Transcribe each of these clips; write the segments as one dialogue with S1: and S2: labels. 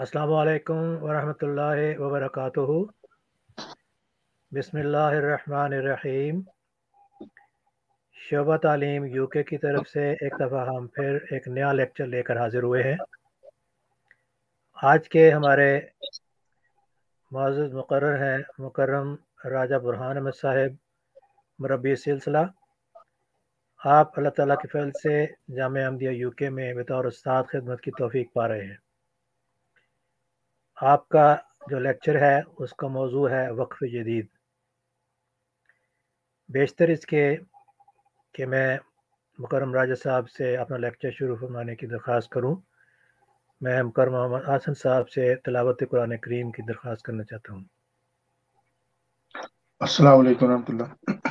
S1: अल्लाम वरहमतुल्लाहि वबरकातुहु बिस्मिल्लाहिर्रहमानिर्रहीम शोबा तलीम यूके की तरफ से एक दफ़ा हम फिर एक नया लेक्चर लेकर हाज़िर हुए हैं आज के हमारे मौजूद मुकर हैं मुकर्रम राजा बुरहान अहमद साहेब मरबी सिलसिला आप अल्लाह ताली के फैल से जाम अहमदिया यू के में बतौर उस्ताद खिदमत की तोफ़ी पा रहे हैं आपका जो लेक्चर है उसका मौजू है वक्फ जदीद बेशतर इसके कि मैं मुकरम राजा साहब से अपना लेक्चर शुरू फरमाने की दरख्वास्त करूं मैं मुकरम मोहम्मद आसन साहब से तलावत कुरान करीम की दरख्वास्त करना चाहता हूं
S2: अस्सलाम वालेकुम रहमतुल्लाह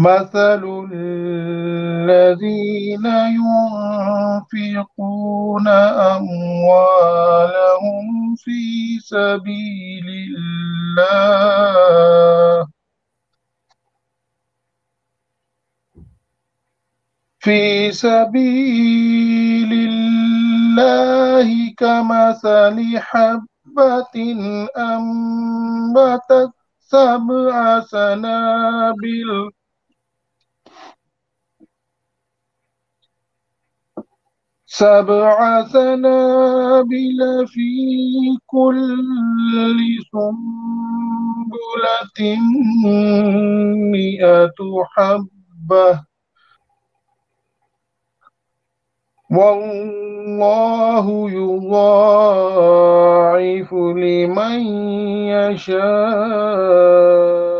S3: مثل الذين ينفقون أموالهم في سبيل الله في سبيل الله كمثل حبة أنبتت سبع سنابل سبع سنابل في كل سنبلة مئة حبة والله يضاعف لمن يشاء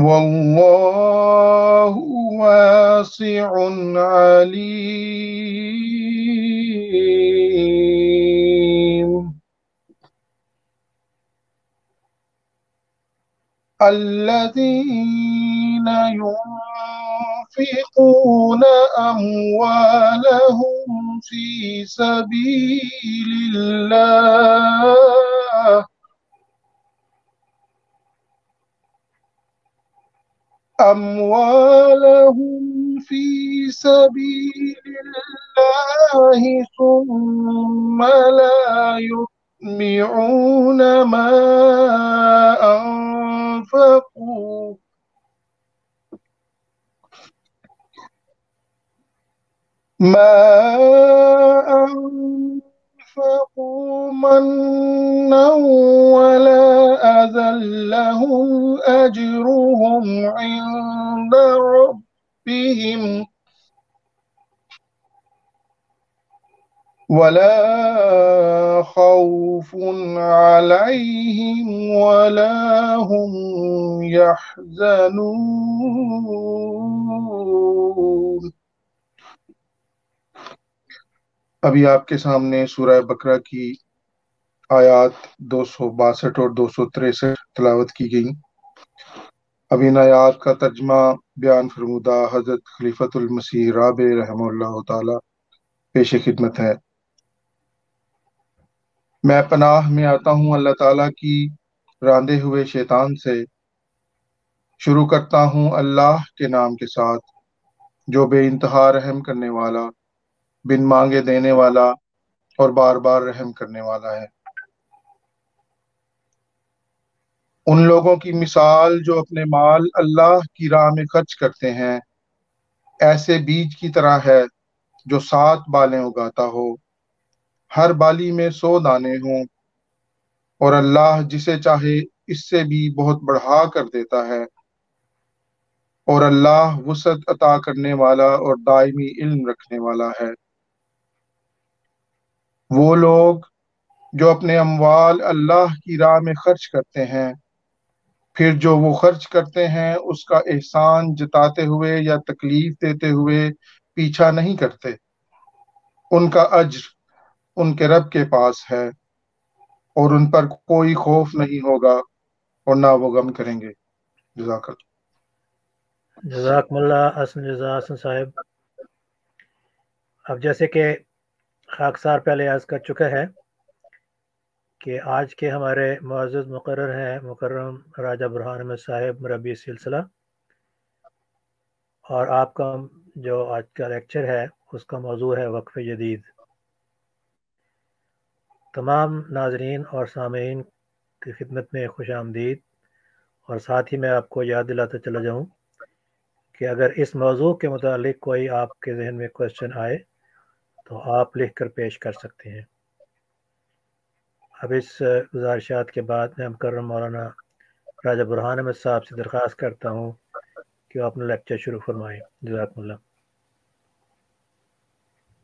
S3: والله واسع عليم الذين ينفقون أموالهم في سبيل الله أموالهم في سبيل الله ثم لا يطمعون ما أنفقوا ما أنفقوا أنفقوا منا ولا أذى لهم أجرهم عند ربهم ولا خوف عليهم ولا هم يحزنون
S2: अभी आपके सामने सूरह बकरा की आयात दो और दो तलावत की गई अब इन आयात का तर्जमा बयान फरमुदा हजरत खलीफतुलमसीह राब रहम पेश खिदमत है मैं पनाह में आता हूँ अल्लाह ताला की रांधे हुए शैतान से शुरू करता हूँ अल्लाह के नाम के साथ जो बे रहम करने वाला बिन मांगे देने वाला और बार बार रहम करने वाला है उन लोगों की मिसाल जो अपने माल अल्लाह की राह में खर्च करते हैं ऐसे बीज की तरह है जो सात बालें उगाता हो हर बाली में सौ दाने हों और अल्लाह जिसे चाहे इससे भी बहुत बढ़ा कर देता है
S1: और अल्लाह
S2: वसत अता करने वाला और दायमी इल्म रखने वाला है वो लोग जो अपने अमवाल अल्लाह की राह में खर्च करते हैं फिर जो वो खर्च करते हैं उसका एहसान जताते हुए या तकलीफ देते हुए पीछा नहीं करते उनका अज्र उनके रब के पास है और उन पर कोई खौफ नहीं होगा और ना वो गम करेंगे जजाकल
S1: जजाकमल्ला साहब अब जैसे कि खाकसार पहले आज कर चुका है कि आज के हमारे मज़ मुकर हैं मुकर्रम राजा बुरहान अहमद साहब रबी सिलसिला और आपका जो आज का लेक्चर है उसका मौजू है वक्फ जदीद तमाम नाजरीन और सामीन की खिदमत में खुश आमदीद और साथ ही मैं आपको याद दिलाता चला जाऊँ कि अगर इस मौजू के मतलब कोई आपके जहन में क्वेश्चन आए तो आप लिख कर पेश कर सकते हैं अब इस गुजारिशात के बाद मैं कर मौलाना राजा बुरहान अहमद साहब से दरख्वास्त करता हूँ कि वह अपना लेक्चर शुरू फरमाएँ जजाकमल्ला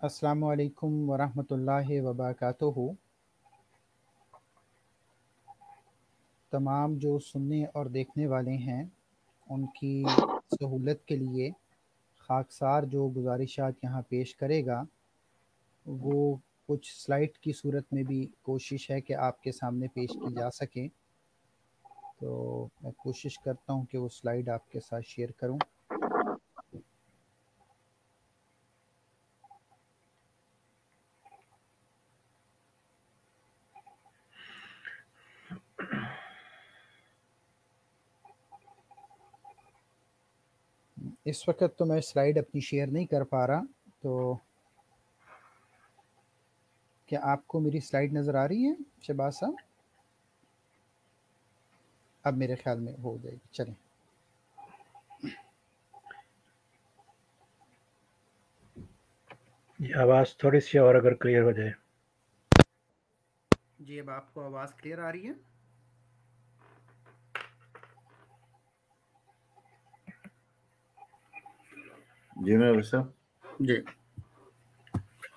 S4: असलकम वरहमल वबरक तमाम जो सुनने और देखने वाले हैं उनकी सहूलत के लिए खाकसार जो गुजारिशात यहाँ पेश करेगा वो कुछ स्लाइड की सूरत में भी कोशिश है कि आपके सामने पेश की जा सके तो मैं कोशिश करता हूँ कि वो स्लाइड आपके साथ शेयर करूं इस वक्त तो मैं स्लाइड अपनी शेयर नहीं कर पा रहा तो क्या आपको मेरी स्लाइड नज़र आ रही है शहबाज साहब अब मेरे ख्याल में हो जाएगी चलें
S1: जी आवाज़ थोड़ी सी और अगर क्लियर हो जाए
S4: जी अब आपको आवाज़ क्लियर आ रही है जी मैं जी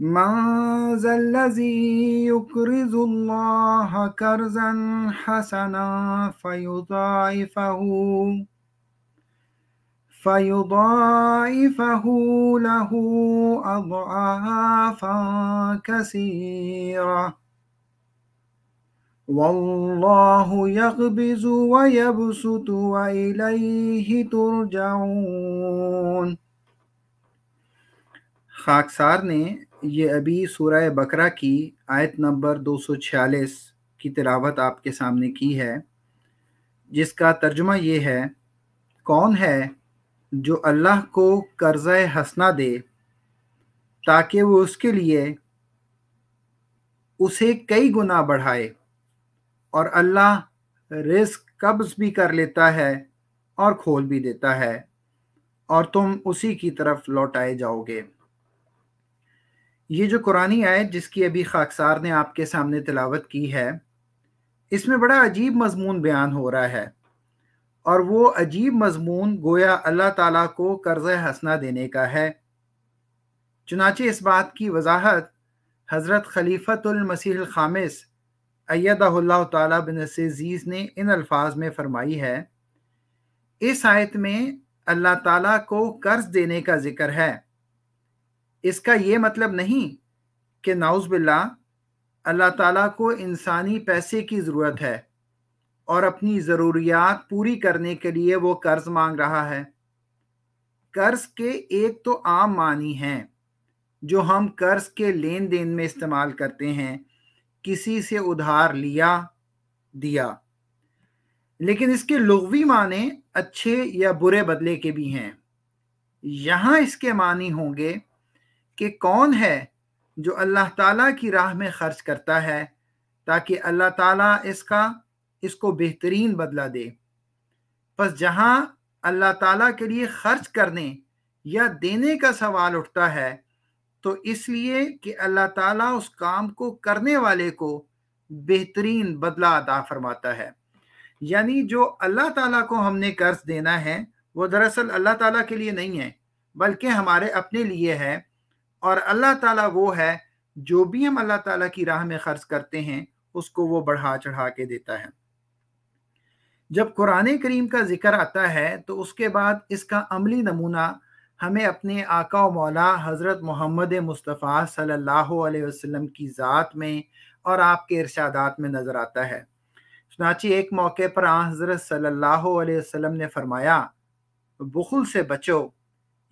S4: من ذا الذي يقرض الله كرزا حسنا فيضاعفه فيضاعفه له أضعافا كثيرة والله يقبض ويبسط وإليه ترجعون خاكسار نے ये अभी सूरह बकरा की आयत नंबर 246 की तिलावत आपके सामने की है जिसका तर्जमा ये है कौन है जो अल्लाह को कर्ज़ हंसना दे ताकि वो उसके लिए उसे कई गुना बढ़ाए और अल्लाह रिस्क कब्ज़ भी कर लेता है और खोल भी देता है और तुम उसी की तरफ लौटाए जाओगे ये जो कुरानी आयत जिसकी अभी खाकसार ने आपके सामने तिलावत की है इसमें बड़ा अजीब मजमून बयान हो रहा है और वो अजीब मजमून गोया अल्लाह ताला को कर्ज हंसना देने का है चुनाचे इस बात की वजाहत हज़रत खलीफ़तमसीह ख़ामिस अयदल्ला तजीज़ ने इन अल्फाज में फ़रमाई है इस आयत में अल्लाह ताला को कर्ज देने का ज़िक्र है इसका ये मतलब नहीं कि नाउज बिल्ला अल्लाह ताला को इंसानी पैसे की ज़रूरत है और अपनी ज़रूरियात पूरी करने के लिए वो कर्ज़ मांग रहा है कर्ज के एक तो आम मानी हैं जो हम कर्ज के लेन देन में इस्तेमाल करते हैं किसी से उधार लिया दिया लेकिन इसके लघवी माने अच्छे या बुरे बदले के भी हैं यहाँ इसके मानी होंगे कि कौन है जो अल्लाह ताला की राह में खर्च करता है ताकि अल्लाह ताला इसका इसको बेहतरीन बदला दे बस जहाँ अल्लाह ताला के लिए खर्च करने या देने का सवाल उठता है तो इसलिए कि अल्लाह ताला उस काम को करने वाले को बेहतरीन बदला अदा फरमाता है यानी जो अल्लाह ताला को हमने कर्ज देना है वो दरअसल अल्लाह ताला के लिए नहीं है बल्कि हमारे अपने लिए है और अल्लाह ताला वो है जो भी हम अल्लाह ताला की राह में खर्च करते हैं उसको वो बढ़ा चढ़ा के देता है जब कुरान करीम का जिक्र आता है तो उसके बाद इसका अमली नमूना हमें अपने आका मौला हज़रत मोहम्मद मुस्तफ़ा सल्लल्लाहु अलैहि वसल्लम की ज़ात में और आपके इरशादात में नज़र आता है चुनाची एक मौके पर आ हज़रत सल्लल्लाहु अलैहि वसल्लम ने फरमाया बुखल से बचो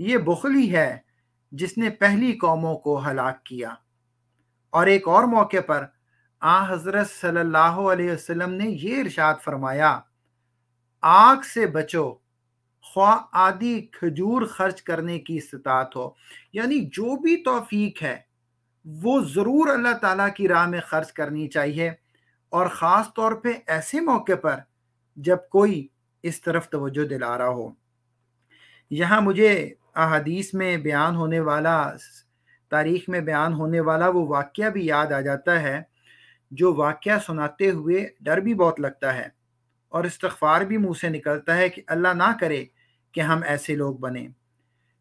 S4: ये बुखल ही है जिसने पहली कौमों को हलाक किया और एक और मौके पर आ हजरत सल्लल्लाहु अलैहि वसल्लम ने यह इरशाद फरमाया आग से बचो ख्वा आदि खजूर खर्च करने की इस्तात हो यानी जो भी तोफीक है वो ज़रूर अल्लाह ताला की राह में ख़र्च करनी चाहिए और ख़ास तौर पे ऐसे मौके पर जब कोई इस तरफ तवज्जो दिला रहा हो यहाँ मुझे अहादीस में बयान होने वाला तारीख में बयान होने वाला वो वाक़ भी याद आ जाता है जो वाक़ सुनाते हुए डर भी बहुत लगता है और इस्तफार भी मुँह से निकलता है कि अल्लाह ना करे कि हम ऐसे लोग बने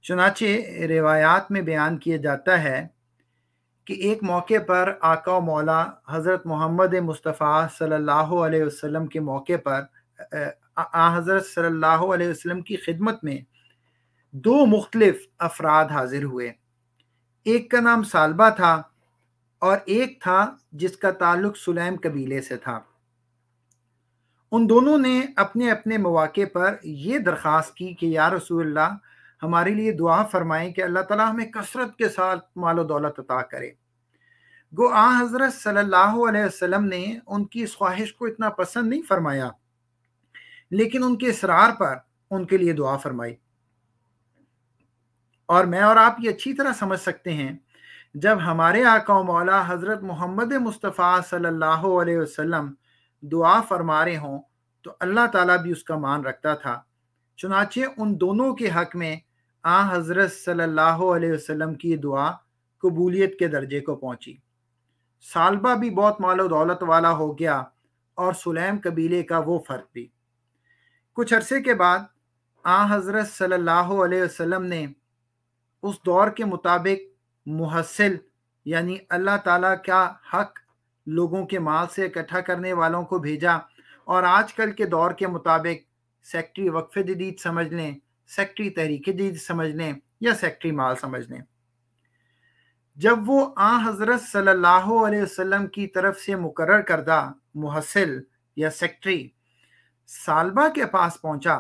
S4: चुनाचे रिवायात में बयान किया जाता है कि एक मौके पर आका मौला हज़रत मोहम्मद मुस्तफ़ा सल्लल्लाहु अलैहि वसल्लम के मौके पर आ हज़रत सल्लल्लाहु अलैहि वसल्लम की खिदमत में दो मुख्तलिफ अफराद हाजिर हुए एक का नाम सालबा था और एक था जिसका ताल्लुक सुलेम कबीले से था उन दोनों ने अपने अपने मौाक़े पर यह दरख्वास्त की कि या रसूल्ला हमारे लिए दुआ फरमाएं कि अल्लाह ताला हमें कसरत के साथ मालो दौलत अता करे गो आ हज़रत सल्लल्लाहु अलैहि वसल्लम ने उनकी इस ख्वाहिश को इतना पसंद नहीं फरमाया लेकिन उनके इसरार पर उनके लिए दुआ फरमाई और मैं और आप ये अच्छी तरह समझ सकते हैं जब हमारे आका मौला हज़रत मोहम्मद मुस्तफ़ा सल्लल्लाहु अलैहि वसल्लम दुआ फरमा रहे हों तो अल्लाह ताला भी उसका मान रखता था चुनाचे उन दोनों के हक में आ हज़रत सल्लल्लाहु अलैहि वसल्लम की दुआ कबूलियत के दर्जे को पहुंची सालबा भी बहुत मालो दौलत वाला हो गया और सुलेम कबीले का वो फ़र्द भी कुछ अरसे के बाद आ हज़रत सल्लल्लाहु अलैहि वसल्लम ने उस दौर के मुताबिक मुहसिल यानी अल्लाह ताला का हक लोगों के माल से इकट्ठा करने वालों को भेजा और आजकल के दौर के मुताबिक सेक्ट्री वक्फ जदीद समझ लें सेक्ट्री तहरीक जदीद समझ लें या सेक्ट्री माल समझ लें जब वो आ हज़रत सल्लल्लाहु अलैहि वसल्लम की तरफ से मुकर करदा मुहसिल या सेक्ट्री सालबा के पास पहुंचा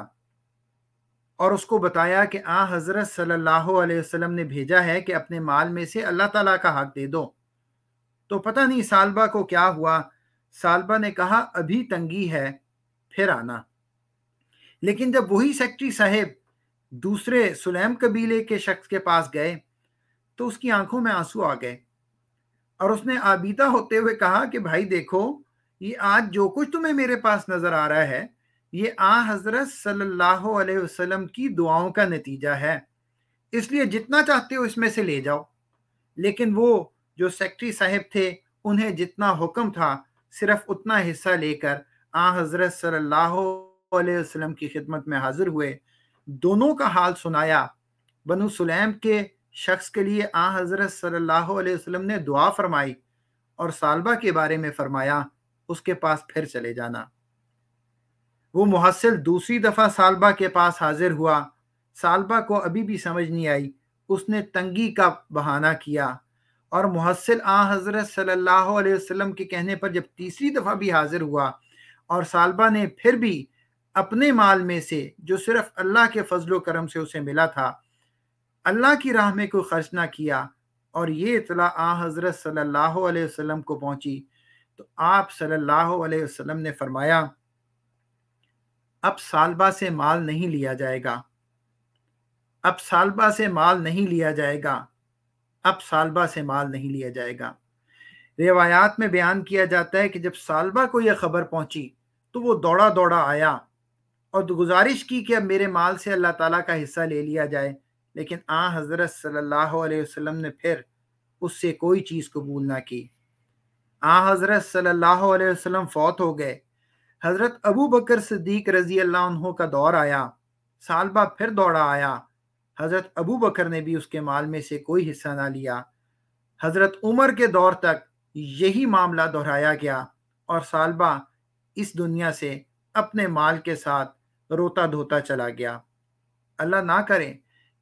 S4: और उसको बताया कि आ हज़रत सल्लल्लाहु अलैहि वसल्लम ने भेजा है कि अपने माल में से अल्लाह ताला का हक दे दो तो पता नहीं सालबा को क्या हुआ सालबा ने कहा अभी तंगी है फिर आना लेकिन जब वही सेक्रेटरी साहेब दूसरे सुलेम कबीले के शख्स के पास गए तो उसकी आंखों में आंसू आ गए और उसने आबीदा होते हुए कहा कि भाई देखो ये आज जो कुछ तुम्हें मेरे पास नजर आ रहा है ये आ हजरत सल्लल्लाहु अलैहि वसल्लम की दुआओं का नतीजा है इसलिए जितना चाहते हो इसमें से ले जाओ लेकिन वो जो सेक्रेटरी साहब थे उन्हें जितना हुक्म था सिर्फ उतना हिस्सा लेकर आ हजरत सल्लल्लाहु अलैहि वसल्लम की खिदमत में हाजिर हुए दोनों का हाल सुनाया बनु सुलेम के शख्स के लिए आ हजरत सल्लल्लाहु अलैहि वसल्लम ने दुआ फरमाई और सालबा के बारे में फरमाया उसके पास फिर चले जाना वो मुहसिल दूसरी दफ़ा सालबा के पास हाजिर हुआ सालबा को अभी भी समझ नहीं आई उसने तंगी का बहाना किया और मुहसिल आ हज़रत सल्लल्लाहु अलैहि वसल्लम के कहने पर जब तीसरी दफ़ा भी हाजिर हुआ और सालबा ने फिर भी अपने माल में से जो सिर्फ अल्लाह के फजलो करम से उसे मिला था अल्लाह की राह में कोई खर्च ना किया और ये इतला आ हज़रत सल्लल्लाहु अलैहि वसल्लम को पहुंची तो आप सल्लल्लाहु अलैहि वसल्लम ने फरमाया अब सालबा से माल नहीं लिया जाएगा अब सालबा से माल नहीं लिया जाएगा अब सालबा से माल नहीं लिया जाएगा रिवायात में बयान किया जाता है कि जब सालबा को यह खबर पहुंची तो वो दौड़ा दौड़ा आया और गुजारिश की कि अब मेरे माल से अल्लाह ताला का हिस्सा ले लिया जाए लेकिन आ हज़रत सल्लल्लाहु अलैहि वसल्लम ने फिर उससे कोई चीज़ कबूल ना की आ हज़रत सल्लल्लाहु अलैहि वसल्लम फौत हो गए हजरत अबू बकर सिद्दीक रजी अल्लाह का दौर आया सालबा फिर दौड़ा आया हजरत अबू बकर ने भी उसके माल में से कोई हिस्सा ना लिया हजरत उमर के दौर तक यही मामला दोहराया गया और सालबा इस दुनिया से अपने माल के साथ रोता धोता चला गया अल्लाह ना करे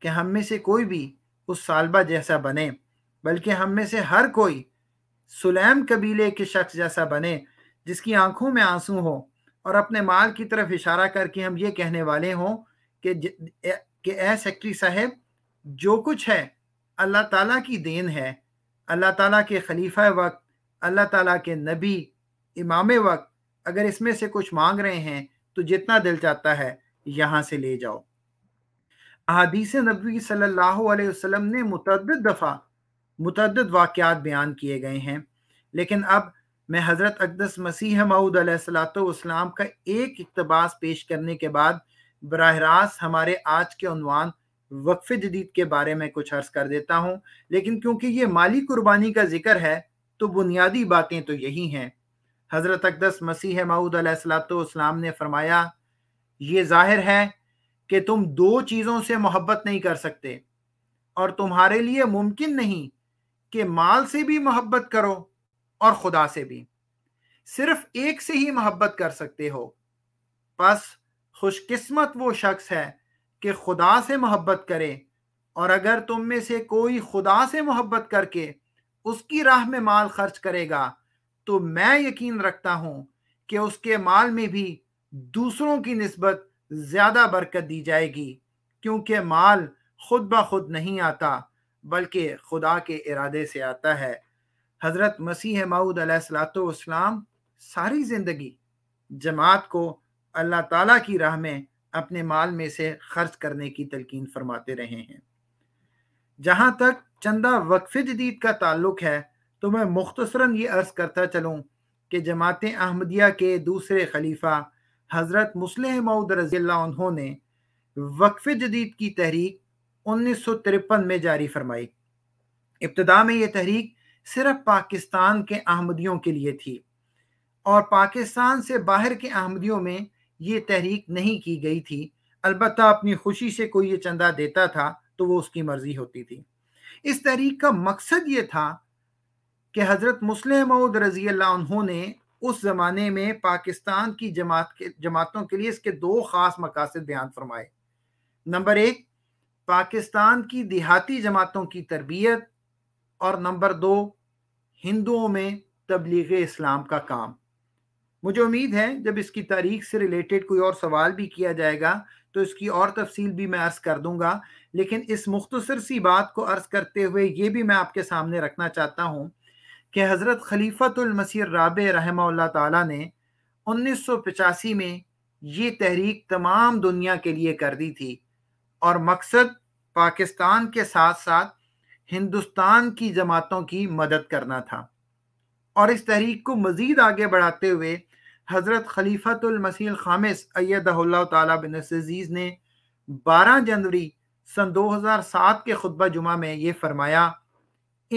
S4: कि हम में से कोई भी उस सालबा जैसा बने बल्कि हम में से हर कोई सुलेम कबीले के शख्स जैसा बने जिसकी आंखों में आंसू हो और अपने माल की तरफ इशारा करके हम ये कहने वाले हों कि कि ए सेक्रेटरी साहब जो कुछ है अल्लाह ताला की देन है अल्लाह ताला के खलीफा वक्त अल्लाह ताला के नबी इमाम वक्त अगर इसमें से कुछ मांग रहे हैं तो जितना दिल चाहता है यहाँ से ले जाओ अदीस नबी सल्लल्लाहु अलैहि वसल्लम ने मुतद दफ़ा मुतद वाक़ात बयान किए गए हैं लेकिन अब मैं हज़रत अकदस मसीह मऊद सलाम का एक इकतबास पेश करने के बाद बरह रास्त हमारे आज के अनवान वक्फ जदीद के बारे में कुछ अर्ज कर देता हूँ लेकिन क्योंकि ये माली कुर्बानी का जिक्र है तो बुनियादी बातें तो यही हैं हज़रत अकदस मसीह मऊद सलाम ने फरमाया ये जाहिर है कि तुम दो चीज़ों से मोहब्बत नहीं कर सकते और तुम्हारे लिए मुमकिन नहीं कि माल से भी मोहब्बत करो और खुदा से भी सिर्फ एक से ही मोहब्बत कर सकते हो बस खुशकिस्मत वो शख्स है कि खुदा से मोहब्बत करे और अगर तुम में से कोई खुदा से मोहब्बत करके उसकी राह में माल खर्च करेगा तो मैं यकीन रखता हूं कि उसके माल में भी दूसरों की नस्बत ज़्यादा बरकत दी जाएगी क्योंकि माल खुद ब खुद नहीं आता बल्कि खुदा के इरादे से आता है हज़रत मसीह माऊद सलाम सारी ज़िंदगी जमात को अल्लाह ताला की राह में अपने माल में से खर्च करने की तलकीन फरमाते रहे हैं जहाँ तक चंदा वक्फ जदीद का ताल्लुक है तो मैं मुख्तसरा ये अर्ज़ करता चलूँ कि जमात अहमदिया के दूसरे खलीफा हज़रत मुसलह मऊद रज़ी ने वक्फ जदीद की तहरीक उन्नीस सौ तिरपन में जारी फरमाई इब्तदा में यह तहरीक सिर्फ पाकिस्तान के अहमदियों के लिए थी और पाकिस्तान से बाहर के अहमदियों में ये तहरीक नहीं की गई थी अलबत् अपनी खुशी से कोई ये चंदा देता था तो वो उसकी मर्जी होती थी इस तहरीक का मकसद ये था कि हज़रत मुस्लिम मऊद रजी उन्होंने उस ज़माने में पाकिस्तान की जमात के जमातों के लिए इसके दो ख़ास मकासद बयान फरमाए नंबर एक पाकिस्तान की देहाती जमातों की तरबियत और नंबर दो हिंदुओं में तबलीग इस्लाम का काम मुझे उम्मीद है जब इसकी तारीख से रिलेटेड कोई और सवाल भी किया जाएगा तो इसकी और तफसील भी मैं अर्ज़ कर दूंगा लेकिन इस मुख्तसर सी बात को अर्ज़ करते हुए ये भी मैं आपके सामने रखना चाहता हूँ कि हज़रत खलीफतमसीर राब रहमा उन्नीस सौ पचासी में ये तहरीक तमाम दुनिया के लिए कर दी थी और मकसद पाकिस्तान के साथ साथ हिंदुस्तान की जमातों की मदद करना था और इस तहरीक को मज़ीद आगे बढ़ाते हुए हज़रत खलीफतमसील खामिस अयदल्ला तजीज़ ने 12 जनवरी सन 2007 के खुतबा जुमा में ये फरमाया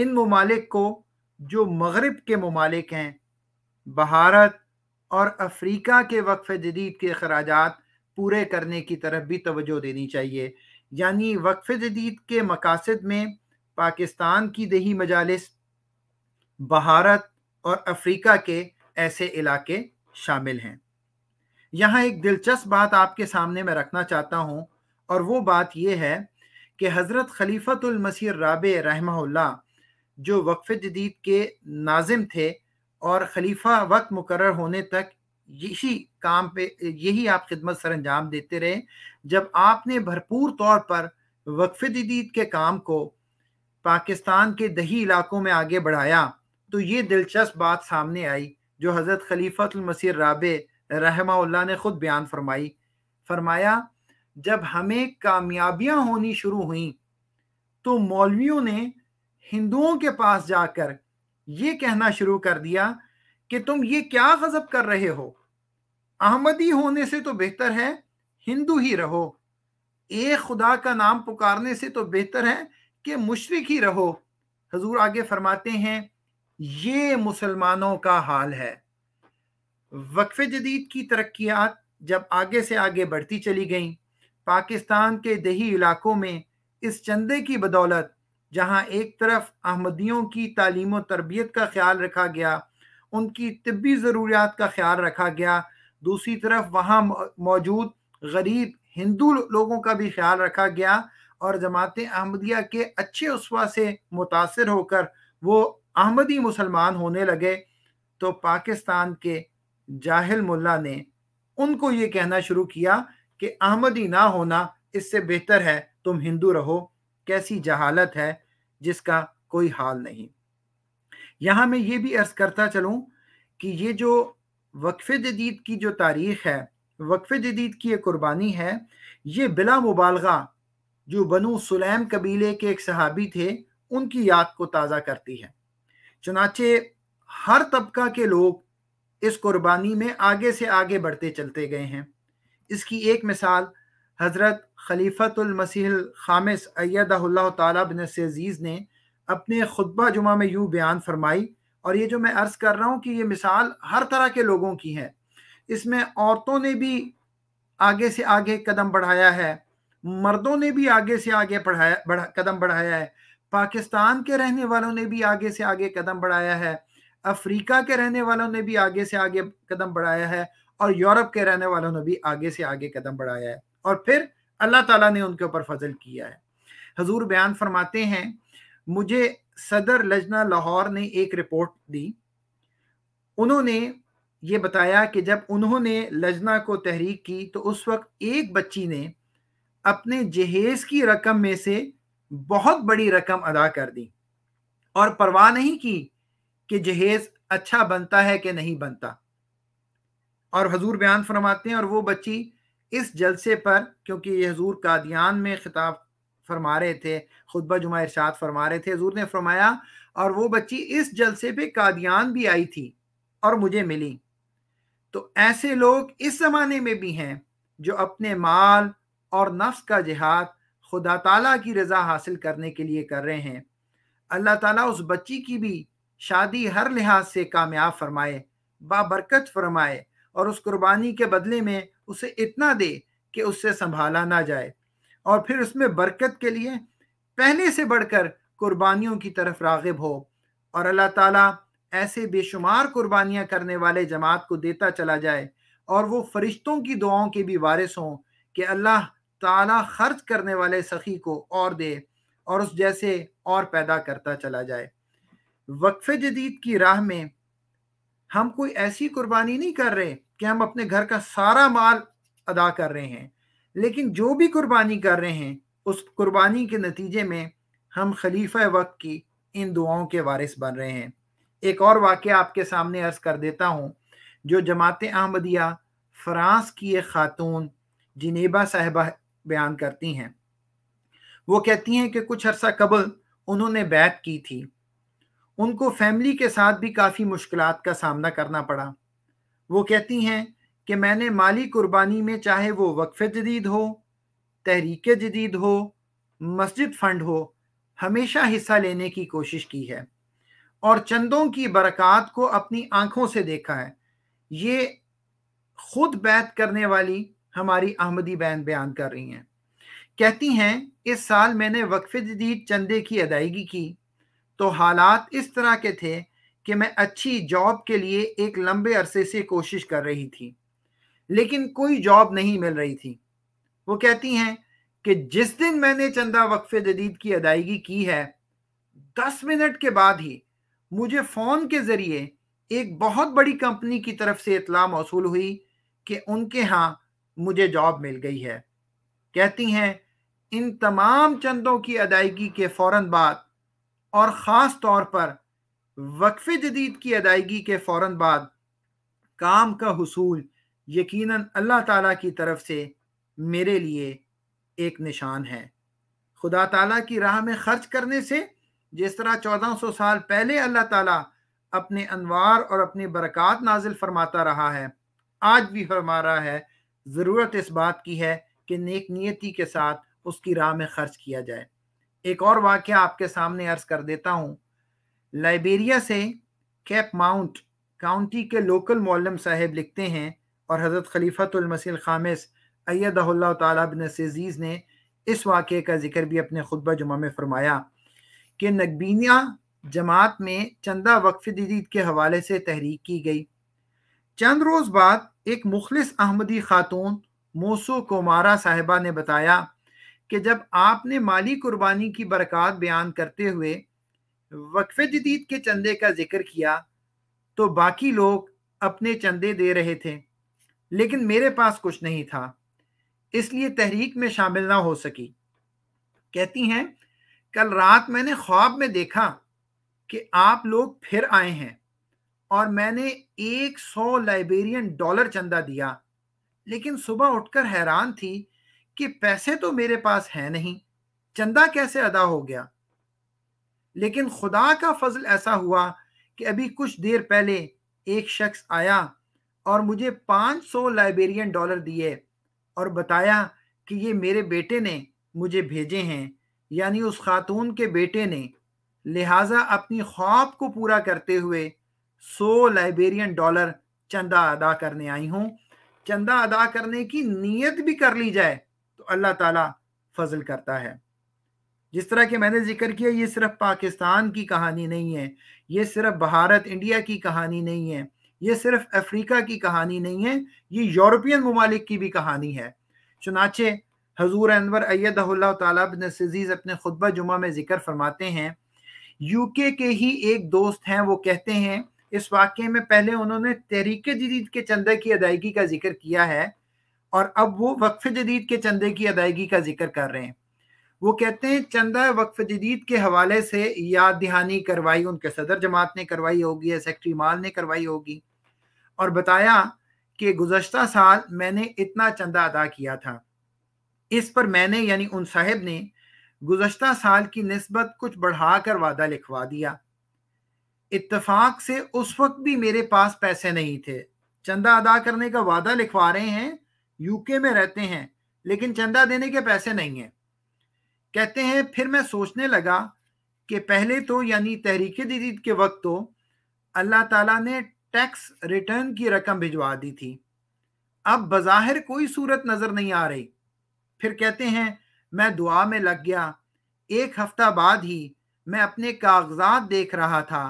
S4: इन ममालिक को जो मगरब के ममालिक हैं भारत और अफ्रीका के वक्फ जदीद के अखराज पूरे करने की तरफ भी तवज्जो देनी चाहिए यानी वक्फ जदीद के मकासद में पाकिस्तान की दही मजालस भारत और अफ्रीका के ऐसे इलाके शामिल हैं यहाँ एक दिलचस्प बात आपके सामने मैं रखना चाहता हूँ और वो बात यह है कि हज़रत खलीफतुलमसीह राब रहमल्ला जो वक्फ जदीद के नाजिम थे और खलीफा वक्त मुकर होने तक यही काम पे यही आप खिदमत सर अंजाम देते रहे जब आपने भरपूर तौर पर वक्फ जदीद के काम को पाकिस्तान के दही इलाकों में आगे बढ़ाया तो ये दिलचस्प बात सामने आई जो हज़रत खलीफतमसीर राब रहमा ने ख़ुद बयान फरमाई फरमाया जब हमें कामयाबियां होनी शुरू हुई तो मौलवियों ने हिंदुओं के पास जाकर ये कहना शुरू कर दिया कि तुम ये क्या गजब कर रहे हो अहमदी होने से तो बेहतर है हिंदू ही रहो एक खुदा का नाम पुकारने से तो बेहतर है कि मुशरक ही रहो हजूर आगे फरमाते हैं ये मुसलमानों का हाल है वक्फ जदीद की तरक्यात जब आगे से आगे बढ़ती चली गई पाकिस्तान के दही इलाकों में इस चंदे की बदौलत जहां एक तरफ अहमदियों की तालीम तरबियत का ख्याल रखा गया उनकी तबी ज़रूरियात का ख्याल रखा गया दूसरी तरफ वहाँ मौजूद गरीब हिंदू लोगों का भी ख्याल रखा गया और जमात अहमदिया के अच्छे उसवा से मुतासर होकर वो अहमदी मुसलमान होने लगे तो पाकिस्तान के जाहिल मुल्ला ने उनको ये कहना शुरू किया कि अहमदी ना होना इससे बेहतर है तुम हिंदू रहो कैसी जहालत है जिसका कोई हाल नहीं यहाँ मैं ये भी अर्ज करता चलूँ कि ये जो वक्फ़ जदीद की जो तारीख है वक्फ़ जदीद की ये कुर्बानी है ये बिला मुबालगा जो बनु सुलेम कबीले के एक सहाबी थे उनकी याद को ताज़ा करती है चुनाचे हर तबका के लोग इस कुर्बानी में आगे से आगे बढ़ते चलते गए हैं इसकी एक मिसाल हज़रत खलीफतुलमसीह खामिस अयदल्ला तबिन सज़ीज़ ने अपने खुतबा जुमा में यूँ बयान फरमाई और ये जो मैं अर्ज़ कर रहा हूँ कि ये मिसाल हर तरह के लोगों की है इसमें औरतों ने भी आगे से आगे कदम बढ़ाया है मर्दों ने भी आगे से आगे बढ़ाया बढ़ा कदम बढ़ाया है पाकिस्तान के रहने वालों ने भी आगे से आगे कदम बढ़ाया है अफ्रीका के रहने वालों ने भी आगे से आगे कदम बढ़ाया है और यूरोप के रहने वालों ने भी आगे से आगे कदम बढ़ाया है और फिर अल्लाह ताला ने उनके ऊपर फजल किया है हजूर बयान फरमाते हैं मुझे सदर लजना लाहौर ने एक रिपोर्ट दी उन्होंने ये बताया कि जब उन्होंने लजना को तहरीक की तो उस वक्त एक बच्ची ने अपने जहेज की रकम में से बहुत बड़ी रकम अदा कर दी और परवाह नहीं की कि जहेज अच्छा बनता है कि नहीं बनता और हजूर बयान फरमाते हैं और वो बच्ची इस जलसे पर क्योंकि ये हजूर कादियान में खिताब फरमा रहे थे खुतबा जुमा इरशाद फरमा रहे थे हजूर ने फरमाया और वो बच्ची इस जलसे पे कादियान भी आई थी और मुझे मिली तो ऐसे लोग इस ज़माने में भी हैं जो अपने माल और नफ्स का जिहाद खुदा ताला की रज़ा हासिल करने के लिए कर रहे हैं अल्लाह ताला उस बच्ची की भी शादी हर लिहाज से कामयाब फरमाए बाबरकत फरमाए और उस कुर्बानी के बदले में उसे इतना दे कि उससे संभाला ना जाए और फिर उसमें बरकत के लिए पहले से बढ़कर कुर्बानियों की तरफ रागब हो और अल्लाह ताला ऐसे बेशुमार कुर्बानियाँ करने वाले जमात को देता चला जाए और वो फरिश्तों की दुआओं के भी वारिस हों कि अल्लाह ताला खर्च करने वाले सखी को और दे और उस जैसे और पैदा करता चला जाए वक्फ जदीद की राह में हम कोई ऐसी कुर्बानी नहीं कर रहे कि हम अपने घर का सारा माल अदा कर रहे हैं लेकिन जो भी कुर्बानी कर रहे हैं उस कुर्बानी के नतीजे में हम खलीफा वक्त की इन दुआओं के वारिस बन रहे हैं एक और वाक्य आपके सामने अर्ज कर देता हूँ जो जमात अहमदिया फ्रांस की एक खातून जिनेबा साहबा बयान करती हैं वो कहती हैं कि कुछ अरसा कबल उन्होंने बैत की थी उनको फैमिली के साथ भी काफ़ी मुश्किल का सामना करना पड़ा वो कहती हैं कि मैंने माली कुर्बानी में चाहे वो वक्फ़ जदीद हो तहरीक जदीद हो मस्जिद फ़ंड हो हमेशा हिस्सा लेने की कोशिश की है और चंदों की बरक़ात को अपनी आँखों से देखा है ये खुद बैत करने वाली हमारी अहमदी बहन बयान कर रही हैं कहती हैं इस साल मैंने वक्फे जदीद चंदे की अदायगी की तो हालात इस तरह के थे कि मैं अच्छी जॉब के लिए एक लंबे अरसे से कोशिश कर रही थी लेकिन कोई जॉब नहीं मिल रही थी वो कहती हैं कि जिस दिन मैंने चंदा वक्फे जदीद की अदायगी की है दस मिनट के बाद ही मुझे फ़ोन के ज़रिए एक बहुत बड़ी कंपनी की तरफ से इतला मौसू हुई कि उनके यहाँ मुझे जॉब मिल गई है कहती हैं इन तमाम चंदों की अदायगी के फ़ौर बाद और ख़ास तौर पर वक्फ़ जदीद की अदायगी के फ़ौर बाद काम का हसूल यकीनन अल्लाह ताला की तरफ से मेरे लिए एक निशान है खुदा ताला की राह में खर्च करने से जिस तरह 1400 साल पहले अल्लाह ताला अपने अनवार और अपनी बरक़ात नाजिल फरमाता रहा है आज भी फरमा रहा है ज़रूरत इस बात की है कि नेक नियति के साथ उसकी राह में खर्च किया जाए एक और वाक्य आपके सामने अर्ज कर देता हूँ लाइबेरिया से कैप माउंट काउंटी के लोकल मौलम साहब लिखते हैं और हज़रत खलीफतमसील खामिस अयदीज तबिन ने इस वाक़े का जिक्र भी अपने खुतब जुमा में फरमाया कि नगबीनिया जमात में चंदा वक्फ दीदी के हवाले से तहरीक की गई चंद रोज़ बाद एक मुखलिस अहमदी खातून मोसो कोमारा साहिबा ने बताया कि जब आपने माली कुर्बानी की बरकत बयान करते हुए वक्फ जदीद के चंदे का जिक्र किया तो बाकी लोग अपने चंदे दे रहे थे लेकिन मेरे पास कुछ नहीं था इसलिए तहरीक में शामिल ना हो सकी कहती हैं कल रात मैंने ख्वाब में देखा कि आप लोग फिर आए हैं और मैंने 100 लाइबेरियन डॉलर चंदा दिया लेकिन सुबह उठकर हैरान थी कि पैसे तो मेरे पास है नहीं चंदा कैसे अदा हो गया लेकिन खुदा का फजल ऐसा हुआ कि अभी कुछ देर पहले एक शख्स आया और मुझे 500 लाइबेरियन डॉलर दिए और बताया कि ये मेरे बेटे ने मुझे भेजे हैं यानी उस खातून के बेटे ने लिहाजा अपनी ख्वाब को पूरा करते हुए सो लाइबेरियन डॉलर चंदा अदा करने आई हूं चंदा अदा करने की नीयत भी कर ली जाए तो अल्लाह ताला फजल करता है जिस तरह के मैंने जिक्र किया ये सिर्फ पाकिस्तान की कहानी नहीं है ये सिर्फ भारत इंडिया की कहानी नहीं है ये सिर्फ अफ्रीका की कहानी नहीं है ये यूरोपियन ममालिक की भी कहानी है चुनाचे हजूर अनवर अयदीज तजीज़ अपने खुतबा जुमा में जिक्र फरमाते हैं यूके के ही एक दोस्त हैं वो कहते हैं इस वाक्य में पहले उन्होंने तहरीक जदीद के चंदे की अदायगी का जिक्र किया है और अब वो वक्फ जदीद के चंदे की अदायगी का जिक्र कर रहे हैं वो कहते हैं चंदा वक्फ जदीद के हवाले से याद दहानी करवाई उनके सदर जमात ने करवाई होगी या सेक्रेटरी माल ने करवाई होगी और बताया कि गुजशत साल मैंने इतना चंदा अदा किया था इस पर मैंने यानी उन साहेब ने गुजशत साल की नस्बत कुछ बढ़ा कर वादा लिखवा दिया इतफाक से उस वक्त भी मेरे पास पैसे नहीं थे चंदा अदा करने का वादा लिखवा रहे हैं यूके में रहते हैं लेकिन चंदा देने के पैसे नहीं है कहते हैं फिर मैं सोचने लगा कि पहले तो यानी तहरीक दीदीद के वक्त तो अल्लाह ताला ने टैक्स रिटर्न की रकम भिजवा दी थी अब बाहिर कोई सूरत नज़र नहीं आ रही फिर कहते हैं मैं दुआ में लग गया एक हफ्ता बाद ही मैं अपने कागजात देख रहा था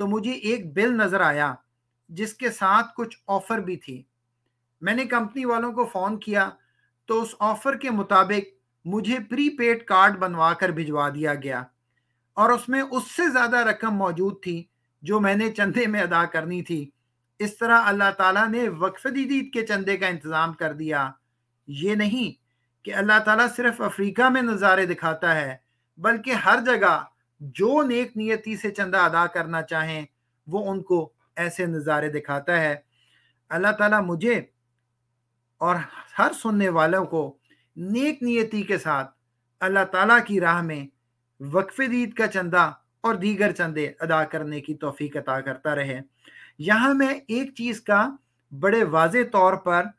S4: तो मुझे एक बिल नज़र आया जिसके साथ कुछ ऑफ़र भी थी मैंने कंपनी वालों को फ़ोन किया तो उस ऑफ़र के मुताबिक मुझे प्रीपेड कार्ड बनवा कर भिजवा दिया गया और उसमें उससे ज़्यादा रकम मौजूद थी जो मैंने चंदे में अदा करनी थी इस तरह अल्लाह ताला ने वक्फ दीद के चंदे का इंतज़ाम कर दिया ये नहीं कि अल्लाह ताला सिर्फ अफ्रीका में नज़ारे दिखाता है बल्कि हर जगह जो नेक नियति से चंदा अदा करना चाहें वो उनको ऐसे नज़ारे दिखाता है अल्लाह ताला मुझे और हर सुनने वालों को नेक नियति के साथ अल्लाह ताला की राह में वक्फ़ दीद का चंदा और दीगर चंदे अदा करने की तोफ़ी अता करता रहे यहाँ मैं एक चीज़ का बड़े वाज तौर पर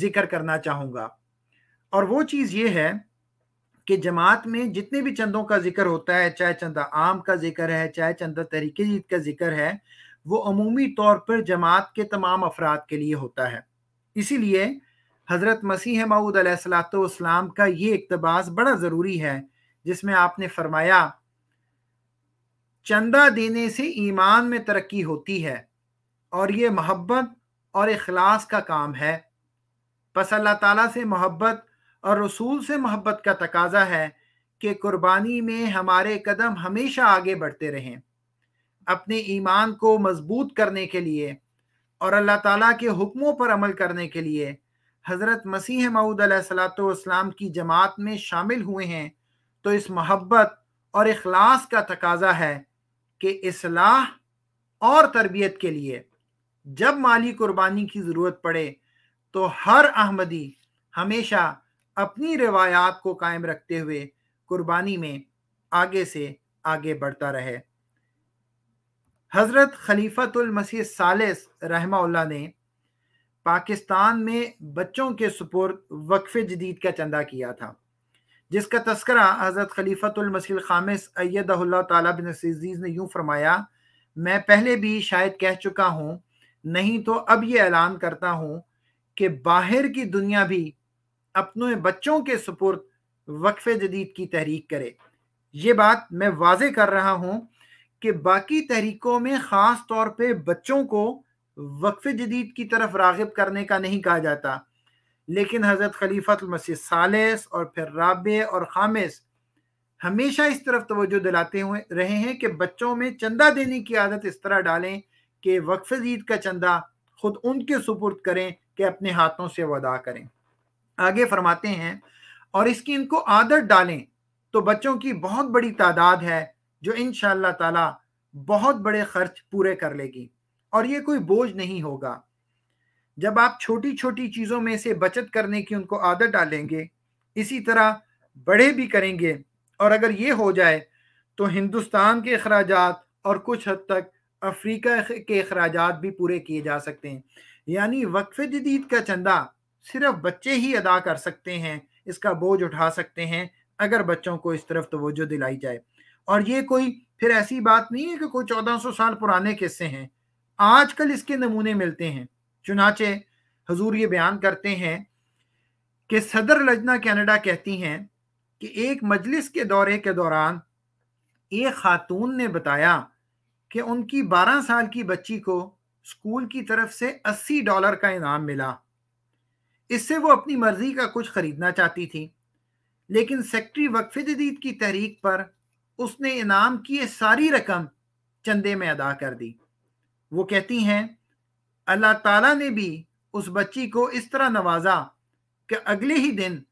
S4: ज़िक्र करना चाहूँगा और वो चीज़ ये है कि जमात में जितने भी चंदों का जिक्र होता है चाहे चंदा आम का जिक्र है चाहे चंदा तहरीक जीत का जिक्र है वो अमूमी तौर पर जमात के तमाम अफराद के लिए होता है इसीलिए हज़रत मसीह मऊद सलाम का ये इकतबास बड़ा ज़रूरी है जिसमें आपने फरमाया चंदा देने से ईमान में तरक्की होती है और ये मोहब्बत और अखलास का काम है बस अल्लाह ताला से मोहब्बत और रसूल से मोहब्बत का तकाजा है कि कुर्बानी में हमारे कदम हमेशा आगे बढ़ते रहें अपने ईमान को मजबूत करने के लिए और अल्लाह ताला के हुक्मों पर अमल करने के लिए हज़रत मसीह मऊद सलाम की जमात में शामिल हुए हैं तो इस मोहब्बत और अखलास का तकाजा है कि इसलाह और तरबियत के लिए जब माली कुर्बानी की ज़रूरत पड़े तो हर अहमदी हमेशा अपनी रिवायात को कायम रखते हुए कुर्बानी में आगे से आगे बढ़ता रहे हज़रत खलीफतुल मसीह सालिस रहमा ने पाकिस्तान में बच्चों के सपोर्ट वक्फ जदीद का चंदा किया था जिसका तस्करा हज़रत खलीफतुल मसीह खामिस अय्यदीज ने यूं फरमाया मैं पहले भी शायद कह चुका हूँ नहीं तो अब ये ऐलान करता हूँ कि बाहर की दुनिया भी अपने बच्चों के सुपुर वक्फ जदीद की तहरीक करे ये बात मैं वाज कर रहा हूँ कि बाकी तहरीकों में ख़ास तौर पर बच्चों को वक्फ जदीद की तरफ रागब करने का नहीं कहा जाता लेकिन हज़रत खलीफत मसीह और फिर रब और खामिस हमेशा इस तरफ तोज्जो दिलाते हुए रहे हैं कि बच्चों में चंदा देने की आदत इस तरह डालें कि वक्फ जदीद का चंदा खुद उनके सुपुर्द करें कि अपने हाथों से वदा करें आगे फरमाते हैं और इसकी इनको आदत डालें तो बच्चों की बहुत बड़ी तादाद है जो इन ताला बहुत बड़े खर्च पूरे कर लेगी और ये कोई बोझ नहीं होगा जब आप छोटी छोटी चीज़ों में से बचत करने की उनको आदत डालेंगे इसी तरह बड़े भी करेंगे और अगर ये हो जाए तो हिंदुस्तान के अखराज और कुछ हद तक अफ्रीका के अखराज भी पूरे किए जा सकते हैं यानी वक्फ जदीद का चंदा सिर्फ बच्चे ही अदा कर सकते हैं इसका बोझ उठा सकते हैं अगर बच्चों को इस तरफ तवज्जो दिलाई जाए और ये कोई फिर ऐसी बात नहीं है कि कोई चौदह सौ साल पुराने किस्से हैं आजकल इसके नमूने मिलते हैं चुनाचे हजूर ये बयान करते हैं कि सदर लजना कैनेडा कहती हैं कि एक मजलिस के दौरे के दौरान एक खातून ने बताया कि उनकी 12 साल की बच्ची को स्कूल की तरफ से 80 डॉलर का इनाम मिला इससे वो अपनी मर्जी का कुछ खरीदना चाहती थी लेकिन सेक्रेटरी वक्फ जदीद की तहरीक पर उसने इनाम की ये सारी रकम चंदे में अदा कर दी वो कहती हैं अल्लाह ताला ने भी उस बच्ची को इस तरह नवाजा कि अगले ही दिन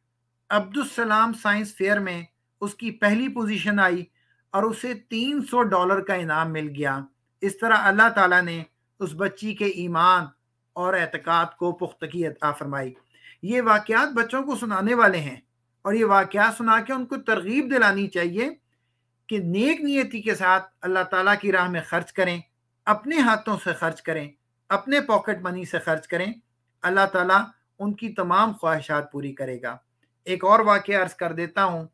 S4: अब्दुलसलाम साइंस फेयर में उसकी पहली पोजीशन आई और उसे 300 डॉलर का इनाम मिल गया इस तरह अल्लाह ताला ने उस बच्ची के ईमान और एतक़ाद को पुख्तगी फरमाई ये वाक़ात बच्चों को सुनाने वाले हैं और ये वाक़ सुना के उनको तरगीब दिलानी चाहिए कि नेक नीयती के साथ अल्लाह ताला की राह में खर्च करें अपने हाथों से खर्च करें अपने पॉकेट मनी से खर्च करें अल्लाह ताला उनकी तमाम ख्वाहिशात पूरी करेगा एक और वाक़ अर्ज़ कर देता हूँ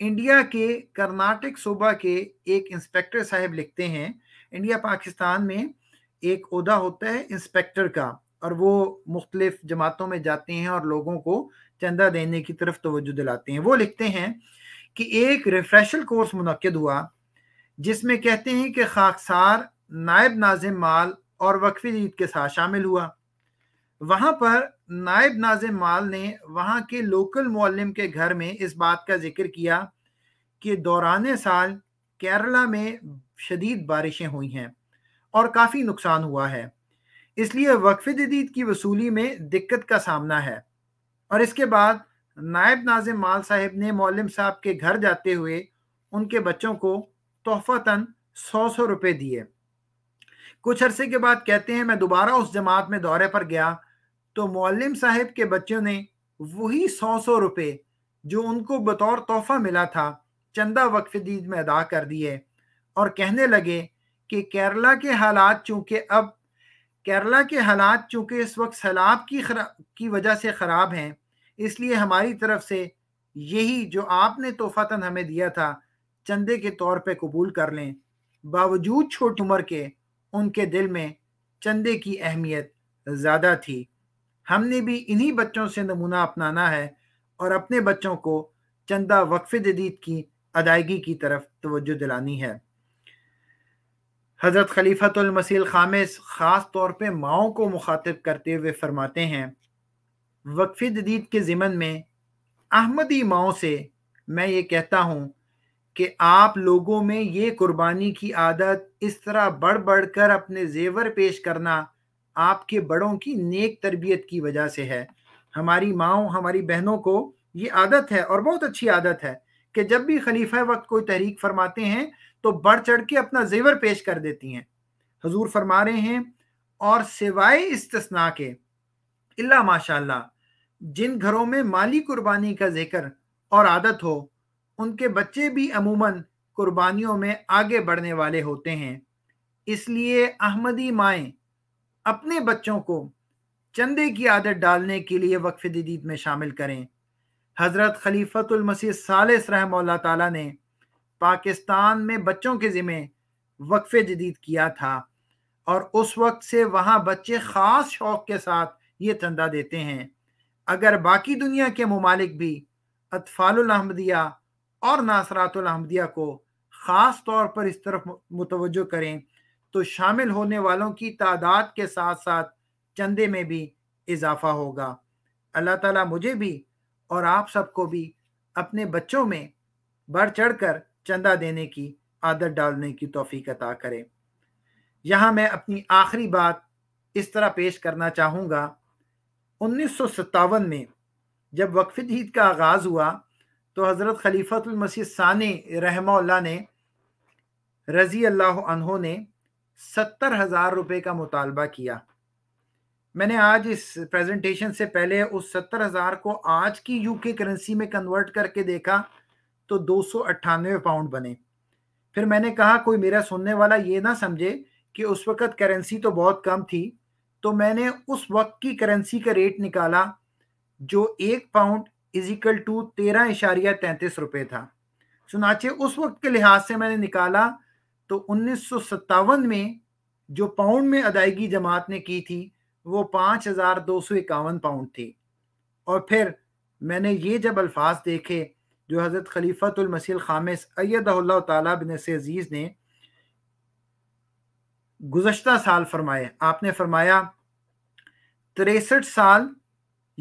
S4: इंडिया के कर्नाटक सूबा के एक इंस्पेक्टर साहब लिखते हैं इंडिया पाकिस्तान में एक अहदा होता है इंस्पेक्टर का और वो मुख्तलिफ जमातों में जाते हैं और लोगों को चंदा देने की तरफ तोज्जो दिलाते हैं वो लिखते हैं कि एक रिफ्रेशल कोर्स मुनद हुआ जिसमें कहते हैं कि खाकसार नायब नाजिम माल और वक्फी ईद के साथ शामिल हुआ वहाँ पर नायब नाजिम माल ने वहाँ के लोकल मुल्म के घर में इस बात का जिक्र किया कि दौरान साल केरला में शदीद बारिशें हुई हैं और काफ़ी नुकसान हुआ है इसलिए वक्फ जदीद की वसूली में दिक्कत का सामना है और इसके बाद नायब नाजिम माल साहब ने मौलम साहब के घर जाते हुए उनके बच्चों को तोहफ़ातन सौ सौ रुपये दिए कुछ अरसे के बाद कहते हैं मैं दोबारा उस जमात में दौरे पर गया तो मौलम साहब के बच्चों ने वही सौ सौ रुपये जो उनको बतौर तोहफा मिला था चंदा वक्फ दीद में अदा कर दिए और कहने लगे कि केरला के हालात चूंकि अब केरला के हालात चूंकि इस वक्त सैलाब की की वजह से ख़राब हैं इसलिए हमारी तरफ से यही जो आपने तोहफ़ातन हमें दिया था चंदे के तौर पे कबूल कर लें बावजूद छोट उम्र के उनके दिल में चंदे की अहमियत ज़्यादा थी हमने भी इन्हीं बच्चों से नमूना अपनाना है और अपने बच्चों को चंदा वक्फ जदीद की अदायगी की तरफ तोज्जो दिलानी है हज़रत खलीफतमसील खामिस ख़ास तौर पर माओ को मुखातिब करते हुए फरमाते हैं वक्फी जदीद के ज़िमन में अहमदी माओ से मैं ये कहता हूँ कि आप लोगों में ये कुर्बानी की आदत इस तरह बढ़ बढ़ कर अपने जेवर पेश करना आपके बड़ों की नेक तरबियत की वजह से है हमारी माओ हमारी बहनों को ये आदत है और बहुत अच्छी आदत है कि जब भी खलीफा वक्त कोई तहरीक फरमाते हैं तो बढ़ चढ़ के अपना जेवर पेश कर देती हैं हजूर फरमा रहे हैं और सिवाय इस्तना के इल्ला माशाल्लाह जिन घरों में माली कुर्बानी का जिक्र और आदत हो उनके बच्चे भी अमूमन कुर्बानियों में आगे बढ़ने वाले होते हैं इसलिए अहमदी माएँ अपने बच्चों को चंदे की आदत डालने के लिए वक्फ जदीद में शामिल करें हज़रत खलीफतुल साल रहमल्ला ने पाकिस्तान में बच्चों के ज़िम्मे वक्फ़ जदीद किया था और उस वक्त से वहाँ बच्चे ख़ास शौक़ के साथ ये चंदा देते हैं अगर बाकी दुनिया के ममालिक भी अतफ़ालहमदिया और नासरातलहमदिया को ख़ास तौर पर इस तरफ मुतवजो करें तो शामिल होने वालों की तादाद के साथ साथ चंदे में भी इजाफा होगा अल्लाह ताला मुझे भी और आप सबको भी अपने बच्चों में बढ़ चढ़ कर चंदा देने की आदत डालने की तोफ़ी अता करें यहाँ मैं अपनी आखिरी बात इस तरह पेश करना चाहूँगा उन्नीस में जब वक्फ ईद का आगाज़ हुआ तो हज़रत खलीफतमसी सानी रहमल्ला ने रज़ी अल्लाह अनहों ने सत्तर हज़ार रुपये का मुतालबा किया मैंने आज इस प्रेजेंटेशन से पहले उस सत्तर हज़ार को आज की यूके करेंसी में कन्वर्ट करके देखा तो दो पाउंड बने फिर मैंने कहा कोई मेरा सुनने वाला ये ना समझे कि उस वक्त करेंसी तो बहुत कम थी तो मैंने उस वक्त की करेंसी का रेट निकाला जो एक पाउंड इजिकल टू तेरह इशारिया तैंतीस रुपये था सुनाचे उस वक्त के लिहाज से मैंने निकाला तो उन्नीस में जो पाउंड में अदायगी जमात ने की थी वो पाँच हज़ार दो सौ इक्यावन पाउंड थी और फिर मैंने ये जब अल्फाज देखे जो हज़रत खलीफ़तमसील ख़ामिस अयद तबिन अज़ीज़ ने गुज्त साल फरमाए आपने फरमाया तिरसठ साल